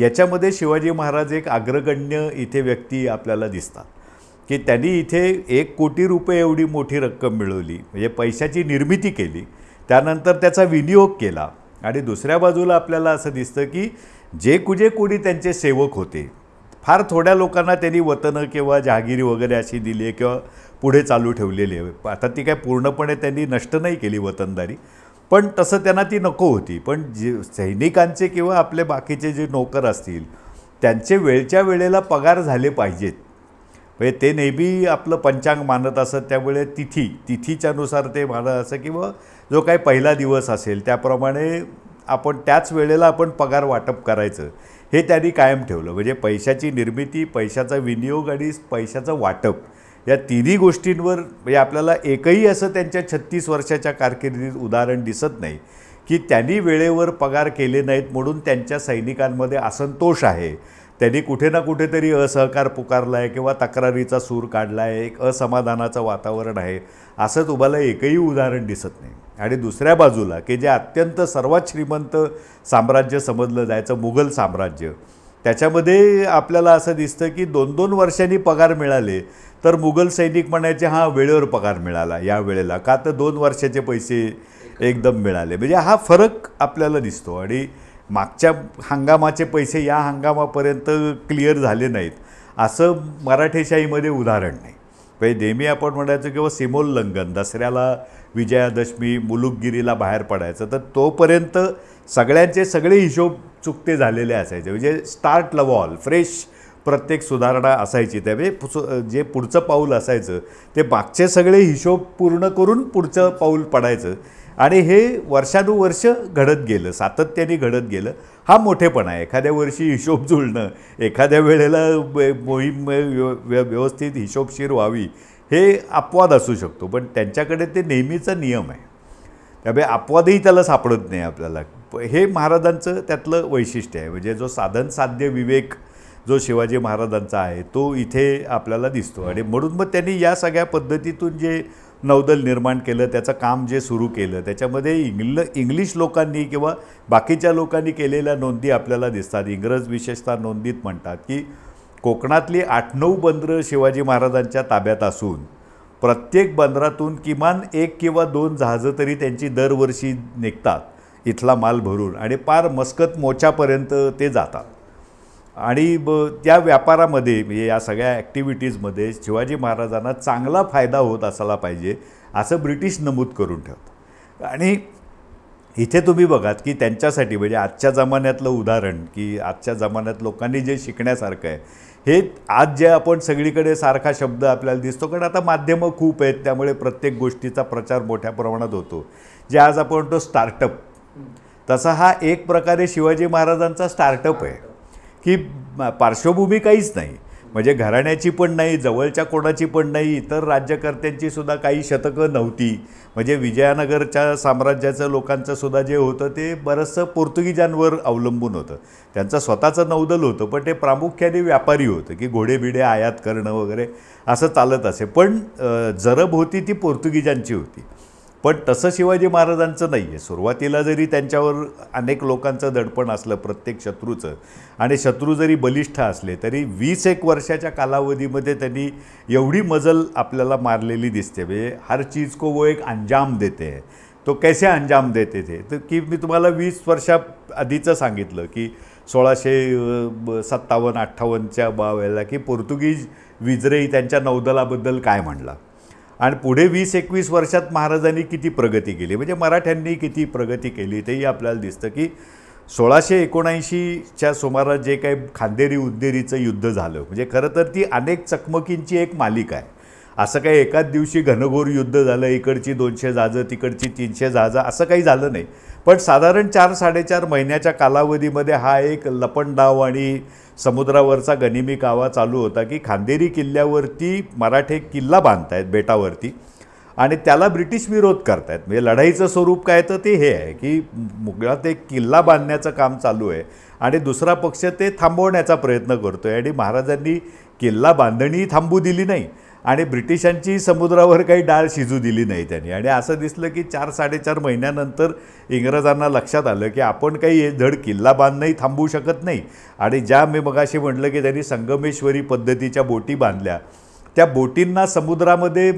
याच्यामध्ये शिवाजी महाराज एक अग्रगण्य इथे व्यक्ती आपल्याला दिसतात की त्यांनी इथे एक कोटी रुपये एवढी मोठी रक्कम मिळवली म्हणजे पैशाची निर्मिती केली त्यानंतर त्याचा विनियोग केला आणि दुसऱ्या बाजूला आपल्याला असं दिसतं की जे कुजे कुणी त्यांचे सेवक होते फार थोड्या लोकांना त्यांनी वतनं किंवा जहागिरी वगैरे अशी दिली आहे किंवा पुढे चालू ठेवलेली आहे आता ती काय पूर्णपणे त्यांनी नष्ट नाही केली वतनदारी पण तसं त्यांना ती नको होती पण जे सैनिकांचे किंवा आपले बाकीचे जे नोकर असतील त्यांचे वेळच्या वेळेला पगार झाले पाहिजेत म्हणजे ते नेहमी आपलं पंचांग मानत असत त्यामुळे तिथी तिथीच्यानुसार ते मानत असं किंवा जो काही पहिला दिवस असेल त्याप्रमाणे आपण त्याच वेळेला आपण पगार वाटप करायचं हे त्यांनी कायम ठेवलं म्हणजे पैशाची निर्मिती पैशाचा विनियोग आणि पैशाचं वाटप या तिन्ही गोष्टींवर म्हणजे आपल्याला एकही असं त्यांच्या छत्तीस वर्षाच्या कारकिर्दीत उदाहरण दिसत नाही की त्यांनी वेळेवर पगार केले नाहीत म्हणून त्यांच्या सैनिकांमध्ये असंतोष आहे त्यांनी कुठे ना कुठेतरी असहकार पुकारला आहे किंवा तक्रारीचा सूर काढला आहे एक असमाधानाचं वातावरण आहे असं तुम्हाला एकही उदाहरण दिसत नाही आणि दुसऱ्या बाजूला की जे अत्यंत सर्वात श्रीमंत साम्राज्य समजलं जायचं मुघल साम्राज्य त्याच्यामध्ये आपल्याला असं दिसतं की दोन दोन वर्षांनी पगार मिळाले तर मुघल सैनिक म्हणायचे हा वेळेवर पगार मिळाला या वेळेला का तर दोन वर्षाचे पैसे एकदम मिळाले म्हणजे हा फरक आपल्याला दिसतो आणि मागच्या हंगामाचे पैसे या हंगामापर्यंत क्लिअर झाले नाहीत असं मराठेशाहीमध्ये उदाहरण नाही म्हणजे नेहमी आपण म्हणायचं किंवा सिमोल्लंघन दसऱ्याला विजयादशमी मुलुकगिरीला बाहेर पडायचं तर तोपर्यंत सगळ्यांचे सगळे हिशोब चुकते झालेले असायचे म्हणजे स्टार्ट लवॉल फ्रेश प्रत्येक सुधारणा असायची त्यामुळे जे पुढचं पाऊल असायचं ते मागचे सगळे हिशोब पूर्ण करून पुढचं पाऊल पडायचं आणि हे वर्षानुवर्ष घडत गेलं सातत्याने घडत गेलं हा मोठेपणा आहे एखाद्या वर्षी हिशोब जुळणं एखाद्या वेळेला मोहीम व्यवस्थित हिशोबशीर व्हावी हे अपवाद असू शकतो पण त्यांच्याकडे ते नेहमीचा नियम आहे त्यामुळे अपवादही त्याला सापडत नाही आपल्याला हे महाराजांचं त्यातलं वैशिष्ट्य आहे म्हणजे जो साधन साध्य विवेक जो शिवाजी महाराजांचा आहे तो इथे आपल्याला दिसतो आणि म्हणून मग त्यांनी या सगळ्या पद्धतीतून जे नौदल निर्माण केलं त्याचं काम जे सुरू केलं त्याच्यामध्ये इंग्ल इंग्लिश लोकांनी किंवा बाकीच्या लोकांनी केलेल्या नोंदी आपल्याला दिसतात इंग्रज विशेषतः नोंदीत म्हणतात की कोकणातली आठ नऊ बंदरं शिवाजी महाराजांच्या ताब्यात असून प्रत्येक बंदरातून किमान एक किंवा दोन जहाजं तरी त्यांची दरवर्षी निघतात इथला माल भरून आणि पार मस्कत मोच्यापर्यंत ते जातात आणि ब त्या व्यापारामध्ये म्हणजे या सगळ्या ॲक्टिव्हिटीजमध्ये शिवाजी महाराजांना चांगला फायदा होत असायला पाहिजे असं ब्रिटिश नमूद करून ठेवत आणि इथे तुम्ही बघात की त्यांच्यासाठी म्हणजे आजच्या जमान्यातलं उदाहरण की आजच्या जमान्यात लोकांनी जे शिकण्यासारखं आहे हे आज जे आपण सगळीकडे सारखा शब्द आपल्याला दिसतो कारण आता माध्यमं खूप आहेत त्यामुळे प्रत्येक गोष्टीचा प्रचार मोठ्या प्रमाणात होतो जे आज आपण म्हणतो स्टार्टअप तसा हा एक प्रकारे शिवाजी महाराजांचा स्टार्टअप आहे की पार्श्वभूमी काहीच नाही म्हणजे घराण्याची पण नाही जवळच्या कोणाची पण नाही इतर राज्यकर्त्यांची सुद्धा काही शतकं नव्हती म्हणजे विजयानगरच्या साम्राज्याचं लोकांचं सुद्धा जे होतं ते बरंचसं पोर्तुगीजांवर अवलंबून होतं त्यांचं स्वतःचं नौदल होतं पण ते प्रामुख्याने व्यापारी होतं की घोडेबिडे आयात करणं वगैरे असं चालत असे पण जरब होती ती पोर्तुगीजांची होती पण तसं शिवाजी महाराजांचं नाही आहे सुरुवातीला जरी त्यांच्यावर अनेक लोकांचं दडपण असलं प्रत्येक शत्रूचं आणि शत्रू जरी बलिष्ठ असले तरी वीस एक वर्षाच्या कालावधीमध्ये त्यांनी एवढी मजल आपल्याला मारलेली दिसते म्हणजे हर चीज को वो एक अंजाम देते तो कैसे अंजाम देते ते तर की मी तुम्हाला वीस वर्षा आधीचं सांगितलं की सोळाशे सत्तावन्न अठ्ठावन्नच्या बावेला की पोर्तुगीज विजरेही त्यांच्या नौदलाबद्दल काय म्हणला आणि पुढे वीस एकवीस वर्षात महाराजांनी किती प्रगती केली म्हणजे मराठ्यांनी किती प्रगती केली तेही आपल्याला दिसतं की सोळाशे एकोणऐंशीच्या सुमारास जे काही खांदेरी उद्देरीचं युद्ध झालं म्हणजे खरं तर ती अनेक चकमकींची एक मालिका आहे असं काही एकाच दिवशी घनघोर युद्ध झालं इकडची दोनशे जहाजं तिकडची तीनशे जहाजं असं काही झालं नाही पण साधारण चार साडेचार महिन्याच्या कालावधीमध्ये हा एक लपंडाव आणि समुद्रावरचा गनिमी कावा चालू होता की खांदेरी किल्ल्यावरती मराठे किल्ला बांधतायत बेटावरती आणि त्याला ब्रिटिश विरोध करतायत म्हणजे लढाईचं स्वरूप काय तर ते हे आहे की मुगळात एक किल्ला बांधण्याचं काम चालू आहे आणि दुसरा पक्ष ते थांबवण्याचा प्रयत्न करतो आहे आणि महाराजांनी किल्ला बांधणीही थांबू दिली नाही आणि ब्रिटिशांची समुद्रावर काही डाळ शिजू दिली नाही त्यांनी आणि असं दिसलं की चार साडेचार महिन्यानंतर इंग्रजांना लक्षात आलं की आपण काही हे धड किल्ला बांधणंही थांबवू शकत नाही आणि ज्या मी मगाशी म्हटलं की त्यांनी संगमेश्वरी पद्धतीच्या बोटी बांधल्या त्या बोटींना समुद्रामध्ये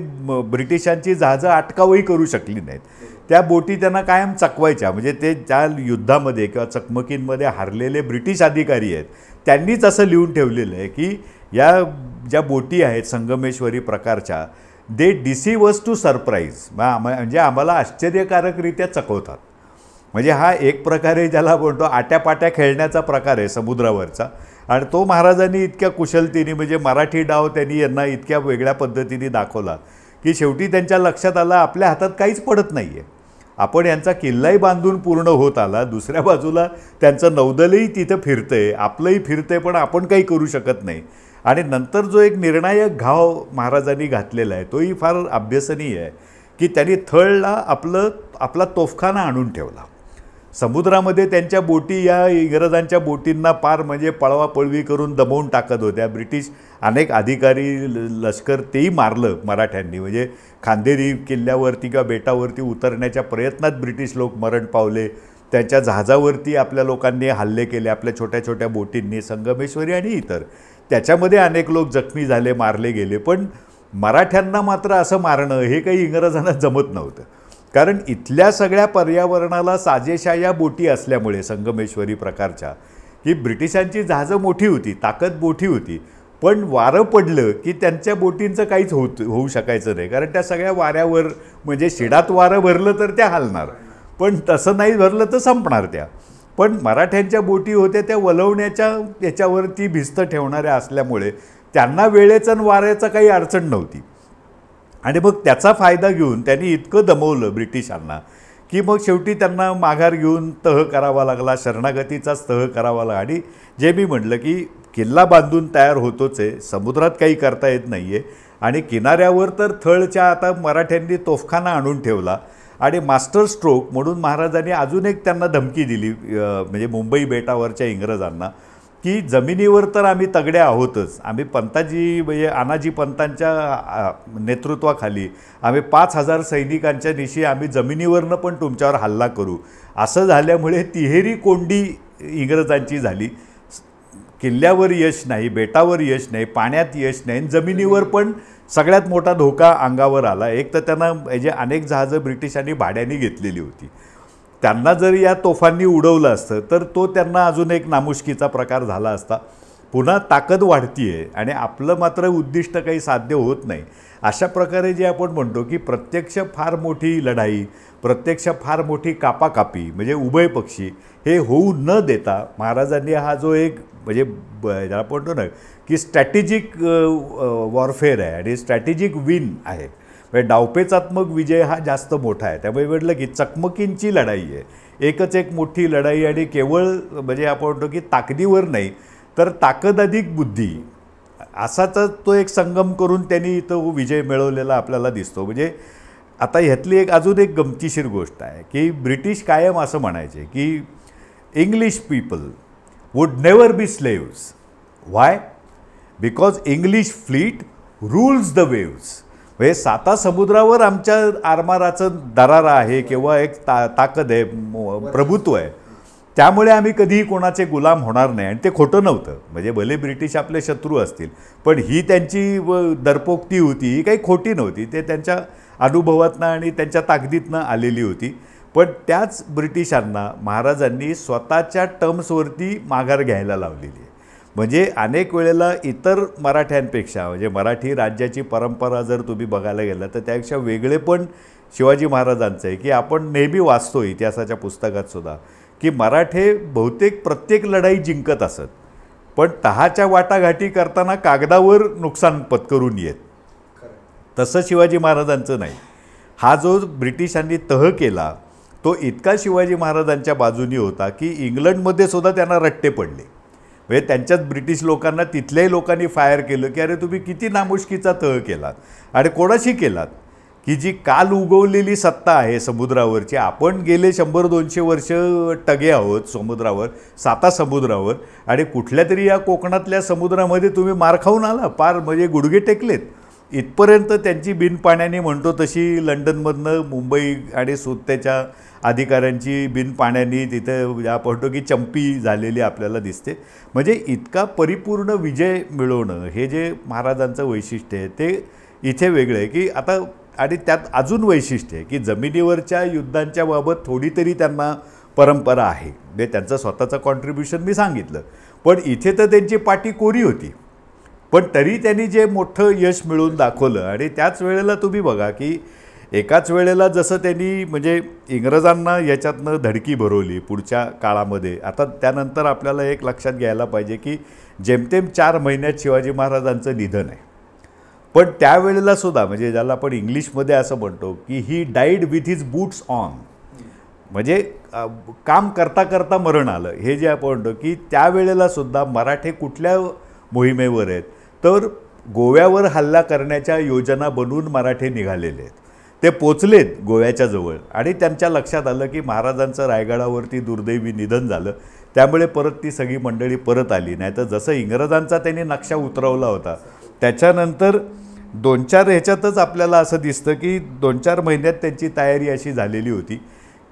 ब्रिटिशांची जहाजं अटकावही करू शकली नाहीत त्या बोटी त्यांना कायम चकवायच्या म्हणजे ते ज्या युद्धामध्ये किंवा चकमकींमध्ये हारलेले ब्रिटिश अधिकारी आहेत त्यांनीच असं लिहून ठेवलेलं आहे की या ज्या बोटी आहेत संगमेश्वरी प्रकारच्या they deceive was to surprise म्हणजे आम्हाला आश्चर्यकारकरित्या चकवतात म्हणजे हा एक प्रकारे ज्याला म्हणतो आट्यापाट्या खेळण्याचा प्रकार आहे समुद्रावरचा आणि तो महाराजांनी इतक्या कुशलतेने म्हणजे मराठी डाव त्यांनी यांना इतक्या वेगळ्या पद्धतीने दाखवला की शेवटी त्यांच्या लक्षात आलं आपल्या हातात काहीच पडत नाही आहे आपण यांचा किल्लाही बांधून पूर्ण होत आला दुसऱ्या बाजूला त्यांचं नौदलही तिथं फिरतंय आपलंही फिरतंय पण आपण काही करू शकत नाही आणि नंतर जो एक निर्णायक घाव महाराजांनी घातलेला आहे तोही फार अभ्यसनीय आहे की त्यांनी थळला आपलं आपला तोफखाना आणून ठेवला समुद्रामध्ये त्यांच्या बोटी या इंग्रजांच्या बोटींना पार म्हणजे पळवापळवी करून दमवून टाकत होत्या ब्रिटिश अनेक अधिकारी लष्कर तेही मारलं मराठ्यांनी म्हणजे खांदेरी किल्ल्यावरती किंवा बेटावरती उतरण्याच्या प्रयत्नात ब्रिटिश लोक मरण पावले त्यांच्या जहाजावरती आपल्या लोकांनी हल्ले केले आपल्या छोट्या छोट्या बोटींनी संगमेश्वरी आणि इतर त्याच्यामध्ये अनेक लोक जखमी झाले मारले गेले पण मराठ्यांना मात्र असं मारणं हे काही इंग्रजांना जमत नव्हतं कारण इथल्या सगळ्या पर्यावरणाला साजेशा या बोटी असल्यामुळे संगमेश्वरी प्रकारच्या ही ब्रिटिशांची जहाजं मोठी होती ताकद मोठी होती पण वारं पडलं की त्यांच्या बोटींचं काहीच होत होऊ शकायचं नाही कारण त्या सगळ्या वाऱ्यावर म्हणजे शिडात वारं भरलं तर त्या हालणार पण तसं नाही भरलं तर संपणार त्या पण मराठ्यांच्या बोटी होत्या त्या वलवण्याच्या याच्यावरती भिस्त ठेवणाऱ्या असल्यामुळे त्यांना वेळेचं आणि वाऱ्याचं काही अडचण नव्हती आणि मग त्याचा फायदा घेऊन त्यांनी इतकं दमवलं ब्रिटिशांना की मग शेवटी त्यांना माघार घेऊन तह करावा लागला शरणागतीचाच तह करावा लागला आणि जे मी म्हटलं की किल्ला बांधून तयार होतोच आहे समुद्रात काही करता येत नाही आहे आणि किनाऱ्यावर तर थळच्या आता मराठ्यांनी तोफखाना आणून ठेवला आणि मास्टर स्ट्रोक म्हणून महाराजांनी अजून एक त्यांना धमकी दिली म्हणजे मुंबई बेटावरच्या इंग्रजांना की जमिनीवर तर आम्ही तगडे आहोतच आम्ही पंताजी म्हणजे आनाजी पंतांच्या नेतृत्वाखाली आम्ही पाच हजार सैनिकांच्या निशी आम्ही जमिनीवरनं पण तुमच्यावर हल्ला करू असं झाल्यामुळे तिहेरी कोंडी इंग्रजांची झाली किल्ल्यावर यश नाही बेटावर यश नाही पाण्यात यश नाही जमिनीवर पण सगळ्यात मोठा धोका अंगावर आला एक तर त्यांना जे म्हणजे अनेक जहाजं ब्रिटिशांनी भाड्याने घेतलेली होती त्यांना जर या तोफांनी उडवलं असतं तर तो त्यांना अजून एक नामुष्कीचा प्रकार झाला असता पुन्हा ताकद वाढती आहे आणि आपलं मात्र उद्दिष्ट काही साध्य होत नाही अशा प्रकारे जे आपण म्हणतो की प्रत्यक्ष फार मोठी लढाई प्रत्यक्ष फार मोठी कापाकापी म्हणजे उभय पक्षी हे होऊ न देता महाराजांनी हा जो एक म्हणजे ज्याला म्हणतो ना की स्ट्रॅटेजिक वॉरफेअर आहे आणि स्ट्रॅटेजिक विन आहे म्हणजे डावपेचात्मक विजय हा जास्त मोठा आहे त्यामुळे म्हटलं की चकमकींची लढाई आहे एकच एक मोठी लढाई आणि केवळ म्हणजे आपण म्हणतो की ताकदीवर नाही तर ताकद अधिक बुद्धी असाच तो एक संगम करून त्यांनी तो विजय मिळवलेला आपल्याला दिसतो म्हणजे आता ह्यातली एक अजून एक गमतीशीर गोष्ट आहे की ब्रिटिश कायम असं म्हणायचे की English people would never be slaves why because English fleet rules the waves हे म्हणजे साता समुद्रावर आमच्या आरमाराचं दरारा आहे किंवा एक ता ताकद आहे प्रभुत्व आहे त्यामुळे आम्ही कधीही कोणाचे गुलाम होणार नाही आणि ते खोटं नव्हतं म्हणजे भले ब्रिटिश आपले शत्रू असतील पण ही त्यांची दरपोक्ती होती ही काही खोटी नव्हती ते त्यांच्या अनुभवातनं आणि त्यांच्या ताकदीतनं आलेली होती पण त्याच ब्रिटिशांना महाराजांनी स्वतःच्या टर्म्सवरती माघार घ्यायला लावलेली आहे म्हणजे अनेक वेळेला इतर मराठ्यांपेक्षा म्हणजे मराठी राज्याची परंपरा जर तुम्ही बघायला गेला तर त्यापेक्षा वेगळे पण शिवाजी महाराजांचं आहे की आपण नेहमी वाचतो इतिहासाच्या पुस्तकातसुद्धा की मराठे बहुतेक प्रत्येक लढाई जिंकत असत पण तहाच्या वाटाघाटी करताना कागदावर नुकसान पत्करून येत तसं शिवाजी महाराजांचं नाही हा जो ब्रिटिशांनी तह केला तो इतका शिवाजी महाराजांच्या बाजूनी होता की इंग्लंडमध्ये सुद्धा त्यांना रट्टे पडले म्हणजे त्यांच्याच ब्रिटिश लोकांना तिथल्याही लोकांनी फायर केलं की अरे तुम्ही किती नामुष्कीचा तह केलात आणि कोणाशी केलात की जी काल उगवलेली सत्ता आहे समुद्रावरची आपण गेले शंभर दोनशे वर्ष टगे आहोत समुद्रावर साता समुद्रावर आणि कुठल्या तरी या कोकणातल्या समुद्रामध्ये तुम्ही मार खाऊन आला पार म्हणजे गुडघे टेकलेत इथपर्यंत त्यांची बिनपाण्याने म्हणतो तशी लंडनमधनं मुंबई आणि सुत्याच्या अधिकाऱ्यांची बिनपाण्याने तिथं या की चंपी झालेली आपल्याला दिसते म्हणजे इतका परिपूर्ण विजय मिळवणं हे जे महाराजांचं वैशिष्ट्य आहे ते इथे वेगळं आहे की आता आणि त्यात अजून वैशिष्ट्य आहे की जमिनीवरच्या युद्धांच्या बाबत थोडी तरी त्यांना परंपरा आहे म्हणजे त्यांचं स्वतःचं कॉन्ट्रीब्युशन मी सांगितलं पण इथे तर त्यांची पाठी कोरी होती पण तरी त्यांनी जे मोठं यश मिळवून दाखवलं आणि त्याच वेळेला तुम्ही बघा की एकाच वेळेला जसं त्यांनी म्हणजे इंग्रजांना याच्यातनं धडकी भरवली पुढच्या काळामध्ये आता त्यानंतर आपल्याला एक लक्षात घ्यायला पाहिजे की जेमतेम चार महिन्यात शिवाजी महाराजांचं निधन आहे पण त्यावेळेलासुद्धा सुद्धा म्हणजे ज्याला आपण इंग्लिशमध्ये असं म्हणतो की he died with his boots on म्हणजे काम करता करता मरण आलं हे जे आपण म्हणतो की त्यावेळेला सुद्धा मराठे कुठल्या मोहिमेवर आहेत तर गोव्यावर हल्ला करण्याच्या योजना बनवून मराठे निघालेले आहेत ते पोचलेत गोव्याच्या जवळ आणि त्यांच्या लक्षात आलं की महाराजांचं रायगडावरती दुर्दैवी निधन झालं त्यामुळे परत ती सगळी मंडळी परत आली नाही तर जसं इंग्रजांचा त्यांनी नक्षा उतरवला होता त्याच्यानंतर दोन चार ह्याच्यातच आपल्याला असं दिसतं की दोन चार महिन्यात त्यांची तयारी अशी झालेली होती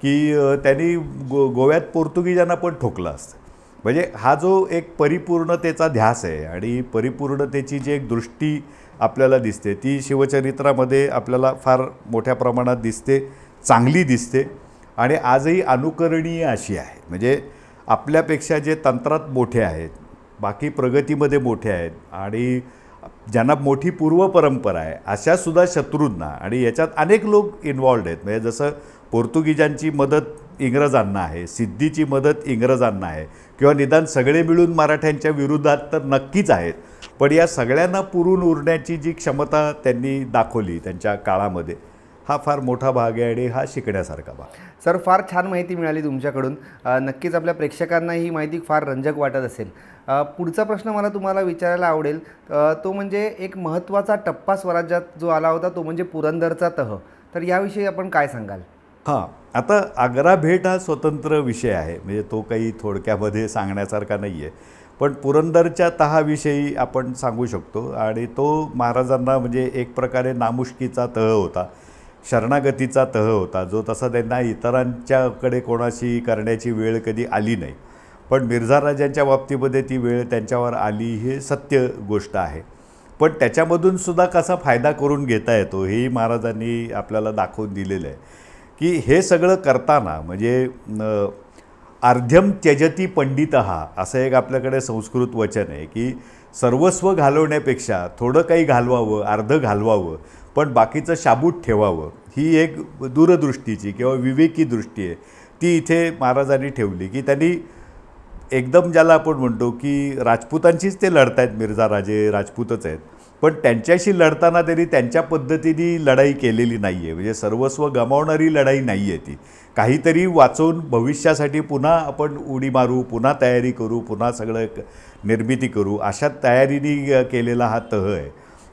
की त्यांनी गो गोव्यात पोर्तुगीजांना पण ठोकलं असतं म्हणजे हा जो एक परिपूर्णतेचा ध्यास आहे आणि परिपूर्णतेची जी एक दृष्टी आपल्याला दिसते ती शिवचरित्रामध्ये आपल्याला फार मोठ्या प्रमाणात दिसते चांगली दिसते आणि आजही अनुकरणीय अशी आहे म्हणजे आपल्यापेक्षा जे तंत्रात मोठे आहेत बाकी प्रगतीमध्ये मोठे आहेत आणि ज्यांना मोठी पूर्व परंपरा आहे अशासुद्धा शत्रूंना आणि याच्यात अनेक लोक इन्वॉल्ड आहेत म्हणजे जसं पोर्तुगीजांची मदत इंग्रजांना आहे सिद्धीची मदत इंग्रजांना आहे किंवा निदान सगळे मिळून मराठ्यांच्या विरोधात तर नक्कीच आहेत पण या सगळ्यांना पुरून उरण्याची जी क्षमता त्यांनी दाखवली त्यांच्या काळामध्ये हा फार मोठा भाग आहे आणि हा शिकण्यासारखा भाग सर फार छान माहिती मिळाली तुमच्याकडून नक्कीच आपल्या प्रेक्षकांना ही माहिती फार रंजक वाटत असेल पुढचा प्रश्न मला तुम्हाला विचारायला आवडेल तो म्हणजे एक महत्त्वाचा टप्पा स्वराज्यात जो आला होता तो म्हणजे पुरंदरचा तह तर याविषयी आपण काय सांगाल हां आता आग्रा भेट हा स्वतंत्र विषय आहे म्हणजे तो काही थोडक्यामध्ये सांगण्यासारखा नाही आहे पण पुरंदरच्या तहाविषयी आपण सांगू शकतो आणि तो महाराजांना म्हणजे एक प्रकारे नामुष्कीचा तह होता शरणागतीचा तह होता जो तसा त्यांना इतरांच्याकडे कोणाशी करण्याची वेळ कधी आली नाही पण मिर्झा राजांच्या बाबतीमध्ये ती वेळ त्यांच्यावर आली हे सत्य गोष्ट आहे पण त्याच्यामधून सुद्धा कसा फायदा करून घेता येतो हेही महाराजांनी आपल्याला दाखवून दिलेलं आहे की हे सगळं करताना म्हणजे अर्ध्यम त्यजती पंडित हा असं एक आपल्याकडे संस्कृत वचन आहे की सर्वस्व घालवण्यापेक्षा थोडं काही घालवावं अर्ध घालवावं पण बाकीचं शाबूत ठेवावं ही एक दूरदृष्टीची किंवा विवेकी दृष्टी आहे ती इथे महाराजांनी ठेवली की त्यांनी एकदम ज्याला आपण म्हणतो की राजपूतांचीच ते लढत आहेत मिर्झा राजे राजपूतच आहेत पण त्यांच्याशी लढताना त्यांनी त्यांच्या पद्धतीने लढाई केलेली नाही आहे म्हणजे सर्वस्व गमावणारी लढाई नाही आहे ती काहीतरी वाचून भविष्यासाठी पुन्हा आपण उडी मारू पुन्हा तयारी करू पुन्हा सगळं निर्मिती करू अशा तयारीने केलेला हा तह आहे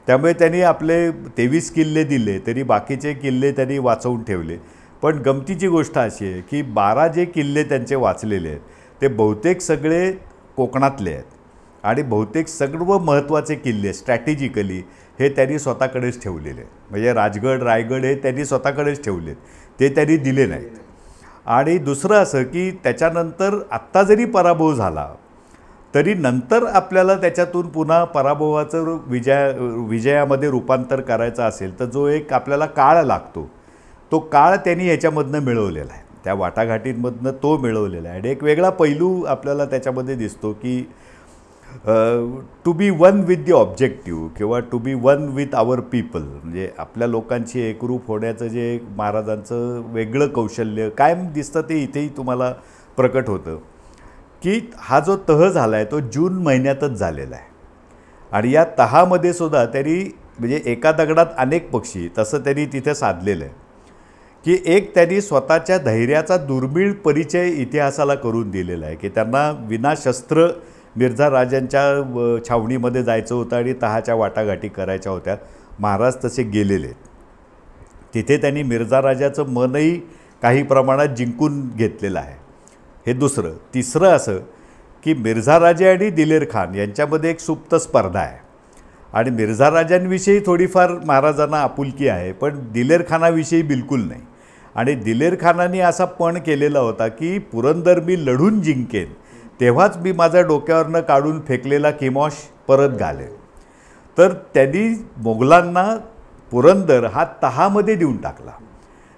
त्यामुळे त्यांनी आपले तेवीस किल्ले दिले तरी बाकीचे किल्ले त्यांनी वाचवून ठेवले पण गमतीची गोष्ट अशी आहे की बारा जे किल्ले त्यांचे वाचलेले आहेत ते बहुतेक सगळे कोकणातले आहेत आणि बहुतेक सर्व महत्त्वाचे किल्ले स्ट्रॅटेजिकली हे त्यांनी स्वतःकडेच ठेवलेले म्हणजे राजगड रायगड हे त्यांनी स्वतःकडेच ठेवलेत ते त्यांनी दिले नाहीत आणि दुसरं असं की त्याच्यानंतर आत्ता जरी पराभव झाला तरी नंतर आपल्याला त्याच्यातून पुन्हा पराभवाचं विजया विजयामध्ये रूपांतर करायचं असेल तर जो एक आपल्याला काळ लागतो तो काळ त्यांनी याच्यामधनं मिळवलेला आहे त्या वाटाघाटींमधनं तो मिळवलेला आहे आणि एक वेगळा पैलू आपल्याला त्याच्यामध्ये दिसतो की to be one with the objective किंवा to be one with our people म्हणजे आपल्या लोकांची एकरूप होण्याचं जे महाराजांचं वेगळं कौशल्य कायम दिसतं ते इथेही तुम्हाला प्रकट होतं की हा जो तह झाला आहे तो जून महिन्यातच झालेला आहे आणि या तहामध्ये सुद्धा त्यांनी म्हणजे एका दगडात अनेक पक्षी तसं त्यांनी तिथे साधलेलं आहे की एक त्यांनी स्वतःच्या धैर्याचा दुर्मिळ परिचय इतिहासाला करून दिलेला आहे की त्यांना विनाशस्त्र मिर्झा राजांच्या छावणीमध्ये जायचं होतं आणि तहाच्या वाटाघाटी करायच्या होत्या महाराज तसे गेलेले तिथे त्यांनी मिर्झा राजाचं मनही काही प्रमाणात जिंकून घेतलेलं आहे हे दुसरं तिसरं असं की मिर्झा राजे आणि दिलेर खान यांच्यामध्ये एक सुप्त स्पर्धा आहे आणि मिर्झा राजांविषयी थोडीफार महाराजांना आपुलकी आहे पण दिलेर खानाविषयी बिलकुल नाही आणि दिलेर खानाने असा पण केलेला होता की पुरंदर मी लढून जिंकेन तेव्हाच मी माझ्या डोक्यावरनं काढून फेकलेला किमॉश परत घाले तर त्यांनी मोगलांना पुरंदर हा तहामध्ये देऊन टाकला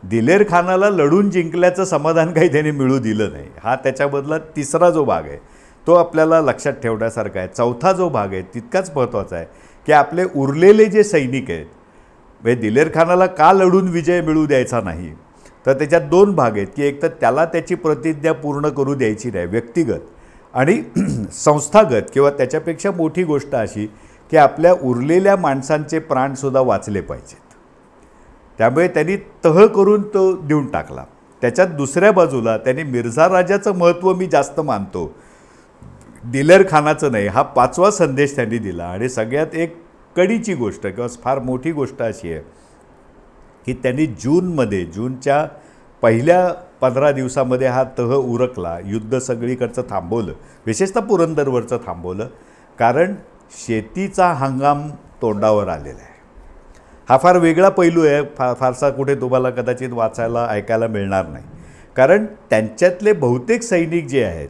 दिलेर खानाला लढून जिंकल्याचं समाधान काही त्याने मिळू दिलं नाही हा त्याच्याबदला तिसरा जो भाग आहे तो आपल्याला लक्षात ठेवण्यासारखा आहे चौथा जो भाग आहे तितकाच महत्त्वाचा आहे की आपले उरलेले जे सैनिक आहेत म्हणजे दिलेर खानाला का लढून विजय मिळू द्यायचा नाही तर त्याच्यात दोन भाग आहेत की एक तर त्याला त्याची प्रतिज्ञा पूर्ण करू द्यायची नाही व्यक्तिगत आणि संस्थागत किंवा त्याच्यापेक्षा मोठी गोष्ट अशी की आपल्या उरलेल्या माणसांचे प्राणसुद्धा वाचले पाहिजेत त्यामुळे त्यांनी तह करून तो देऊन टाकला त्याच्यात दुसऱ्या बाजूला त्यांनी मिर्झा राजाचं महत्त्व मी जास्त मानतो दिलर खानाचं नाही हा पाचवा संदेश त्यांनी दिला आणि सगळ्यात एक कडीची गोष्ट किंवा फार मोठी गोष्ट अशी आहे की त्यांनी जूनमध्ये जूनच्या पहिल्या पंधरा दिवसामध्ये हा तह उरकला युद्ध सगळीकडचं थांबवलं विशेषतः पुरंदरवरचं थांबवलं कारण शेतीचा हंगाम तोंडावर आलेला आहे हा फार वेगळा पैलू आहे फा फारसा कुठे तुम्हाला कदाचित वाचायला ऐकायला मिळणार नाही कारण त्यांच्यातले बहुतेक सैनिक जे आहेत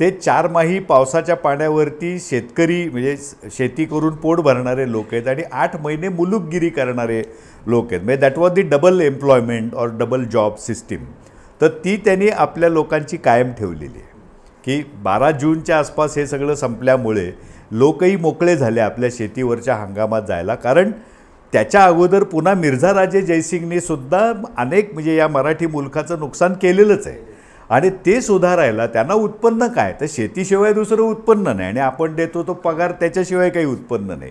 ते चारमाही पावसाच्या पाण्यावरती शेतकरी म्हणजे शेती करून पोट भरणारे लोक आहेत आणि आठ महिने मुलुकगिरी करणारे लोक आहेत म्हणजे that was the double employment or double job system तर ती त्यांनी आपल्या लोकांची कायम ठेवलेली आहे की बारा जूनच्या आसपास हे सगळं संपल्यामुळे लोकही मोकळे झाले आपल्या शेतीवरच्या हंगामात जायला कारण त्याच्या अगोदर पुन्हा मिर्झा राजे जयसिंगने सुद्धा अनेक म्हणजे या मराठी मुलखाचं नुकसान केलेलंच आहे आणि ते सुधारायला त्यांना उत्पन्न काय तर शेतीशिवाय दुसरं उत्पन्न नाही आणि आपण देतो तो पगार त्याच्याशिवाय काही उत्पन्न नाही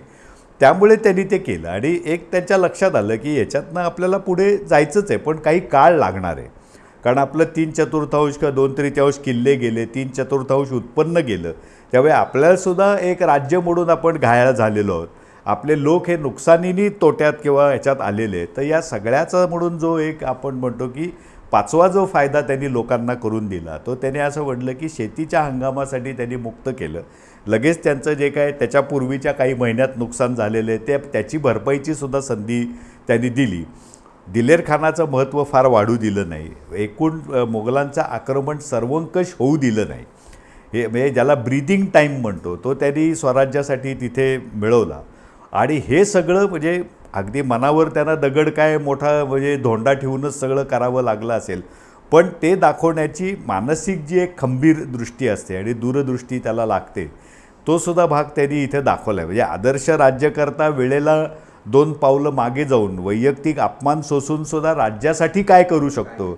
त्यामुळे त्यांनी ते केलं आणि एक त्यांच्या लक्षात आलं की याच्यातनं आपल्याला पुढे जायचंच आहे पण काही काळ लागणार आहे कारण आपलं तीन चतुर्थांश किंवा दोन तृतीयांश किल्ले गेले तीन चतुर्थांश उत्पन्न गेलं त्यामुळे आपल्यालासुद्धा एक राज्य म्हणून आपण घायाळ झालेलो आहोत आपले लोक हे नुकसानीनी तोट्यात किंवा ह्याच्यात आलेले तर या सगळ्याचा म्हणून जो एक आपण म्हणतो की पाचवा जो फायदा त्यांनी लोकांना करून दिला तो त्याने असं म्हटलं की शेतीच्या हंगामासाठी त्यांनी मुक्त केलं लगेच त्यांचं जे काय त्याच्यापूर्वीच्या काही महिन्यात नुकसान झालेलं आहे ते त्याची भरपाईची सुद्धा संधी त्यांनी दिली दिलेर खानाचं महत्त्व फार वाढू दिलं नाही एकूण मोगलांचं आक्रमण सर्वंकष होऊ दिलं नाही हे म्हणजे ज्याला ब्रीदिंग टाईम म्हणतो तो त्यांनी स्वराज्यासाठी तिथे मिळवला आणि हे सगळं म्हणजे अगदी मनावर त्यांना दगड काय मोठा म्हणजे धोंडा ठेवूनच सगळं करावं लागलं असेल पण ते दाखवण्याची मानसिक जी एक खंबीर दृष्टी असते आणि दूरदृष्टी त्याला लागते तोसुद्धा भाग त्यांनी इथे दाखवला आहे म्हणजे आदर्श राज्यकर्ता वेळेला दोन पावलं मागे जाऊन वैयक्तिक अपमान सोसून सुद्धा राज्यासाठी काय करू शकतो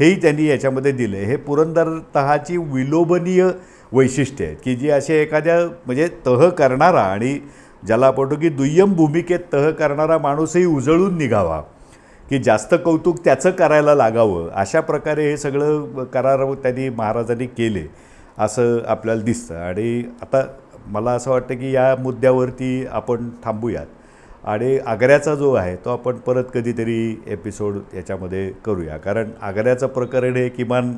हेही त्यांनी याच्यामध्ये दिलं हे पुरंदर तहाची विलोभनीय वैशिष्ट्य आहेत की जी असे एखाद्या म्हणजे तह करणारा आणि ज्याला आपण की दुय्यम भूमिकेत तह करणारा माणूसही उजळून निघावा की जास्त कौतुक त्याचं करायला लागावं अशा प्रकारे हे सगळं करार त्यांनी महाराजांनी केले असं आपल्याला दिसतं आणि आता मला असं वाटतं की या मुद्द्यावरती आपण थांबूयात आणि आग्र्याचा जो आहे तो आपण परत कधीतरी एपिसोड याच्यामध्ये करूया कारण आग्र्याचं प्रकरण हे किमान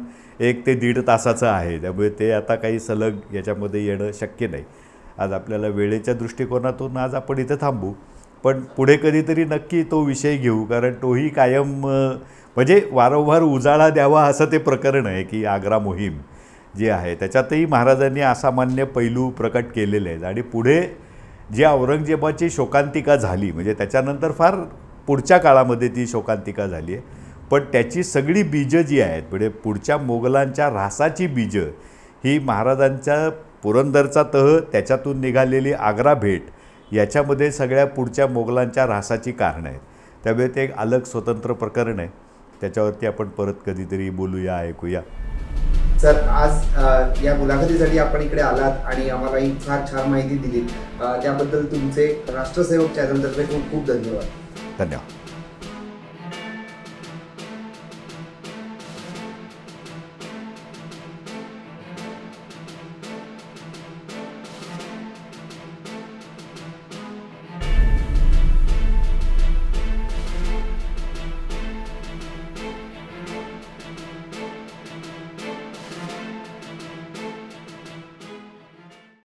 एक ते दीड तासाचं आहे त्यामुळे ते आता काही सलग याच्यामध्ये येणं शक्य नाही आज आपल्याला वेळेच्या दृष्टिकोनातून आज आपण इथं थांबू पण पुढे कधीतरी नक्की तो विषय घेऊ कारण तोही कायम म्हणजे वारंवार उजाळा द्यावा असं ते प्रकरण आहे की आग्रा मोहीम जी आहे त्याच्यातही महाराजांनी असामान्य पैलू प्रकट केलेले आहेत आणि पुढे जी औरंगजेबाची शोकांतिका झाली म्हणजे त्याच्यानंतर फार पुढच्या काळामध्ये ती शोकांतिका झाली आहे पण त्याची सगळी बीजं जी आहेत म्हणजे पुढच्या मोगलांच्या रासाची बीजं ही महाराजांच्या पुरंदरचा तह त्याच्यातून निघालेली आग्रा भेट याच्यामध्ये सगळ्या पुढच्या मोगलांच्या रासाची कारणं आहेत त्यामुळे ते एक अलग स्वतंत्र प्रकरण आहे त्याच्यावरती आपण परत कधीतरी बोलूया ऐकूया सर आज या मुलाखतीसाठी आपण इकडे आलात आणि आम्हाला ही फार छान माहिती दिली त्याबद्दल तुमचे राष्ट्रसेवक चॅनलतर्फे खूप खूप धन्यवाद धन्यवाद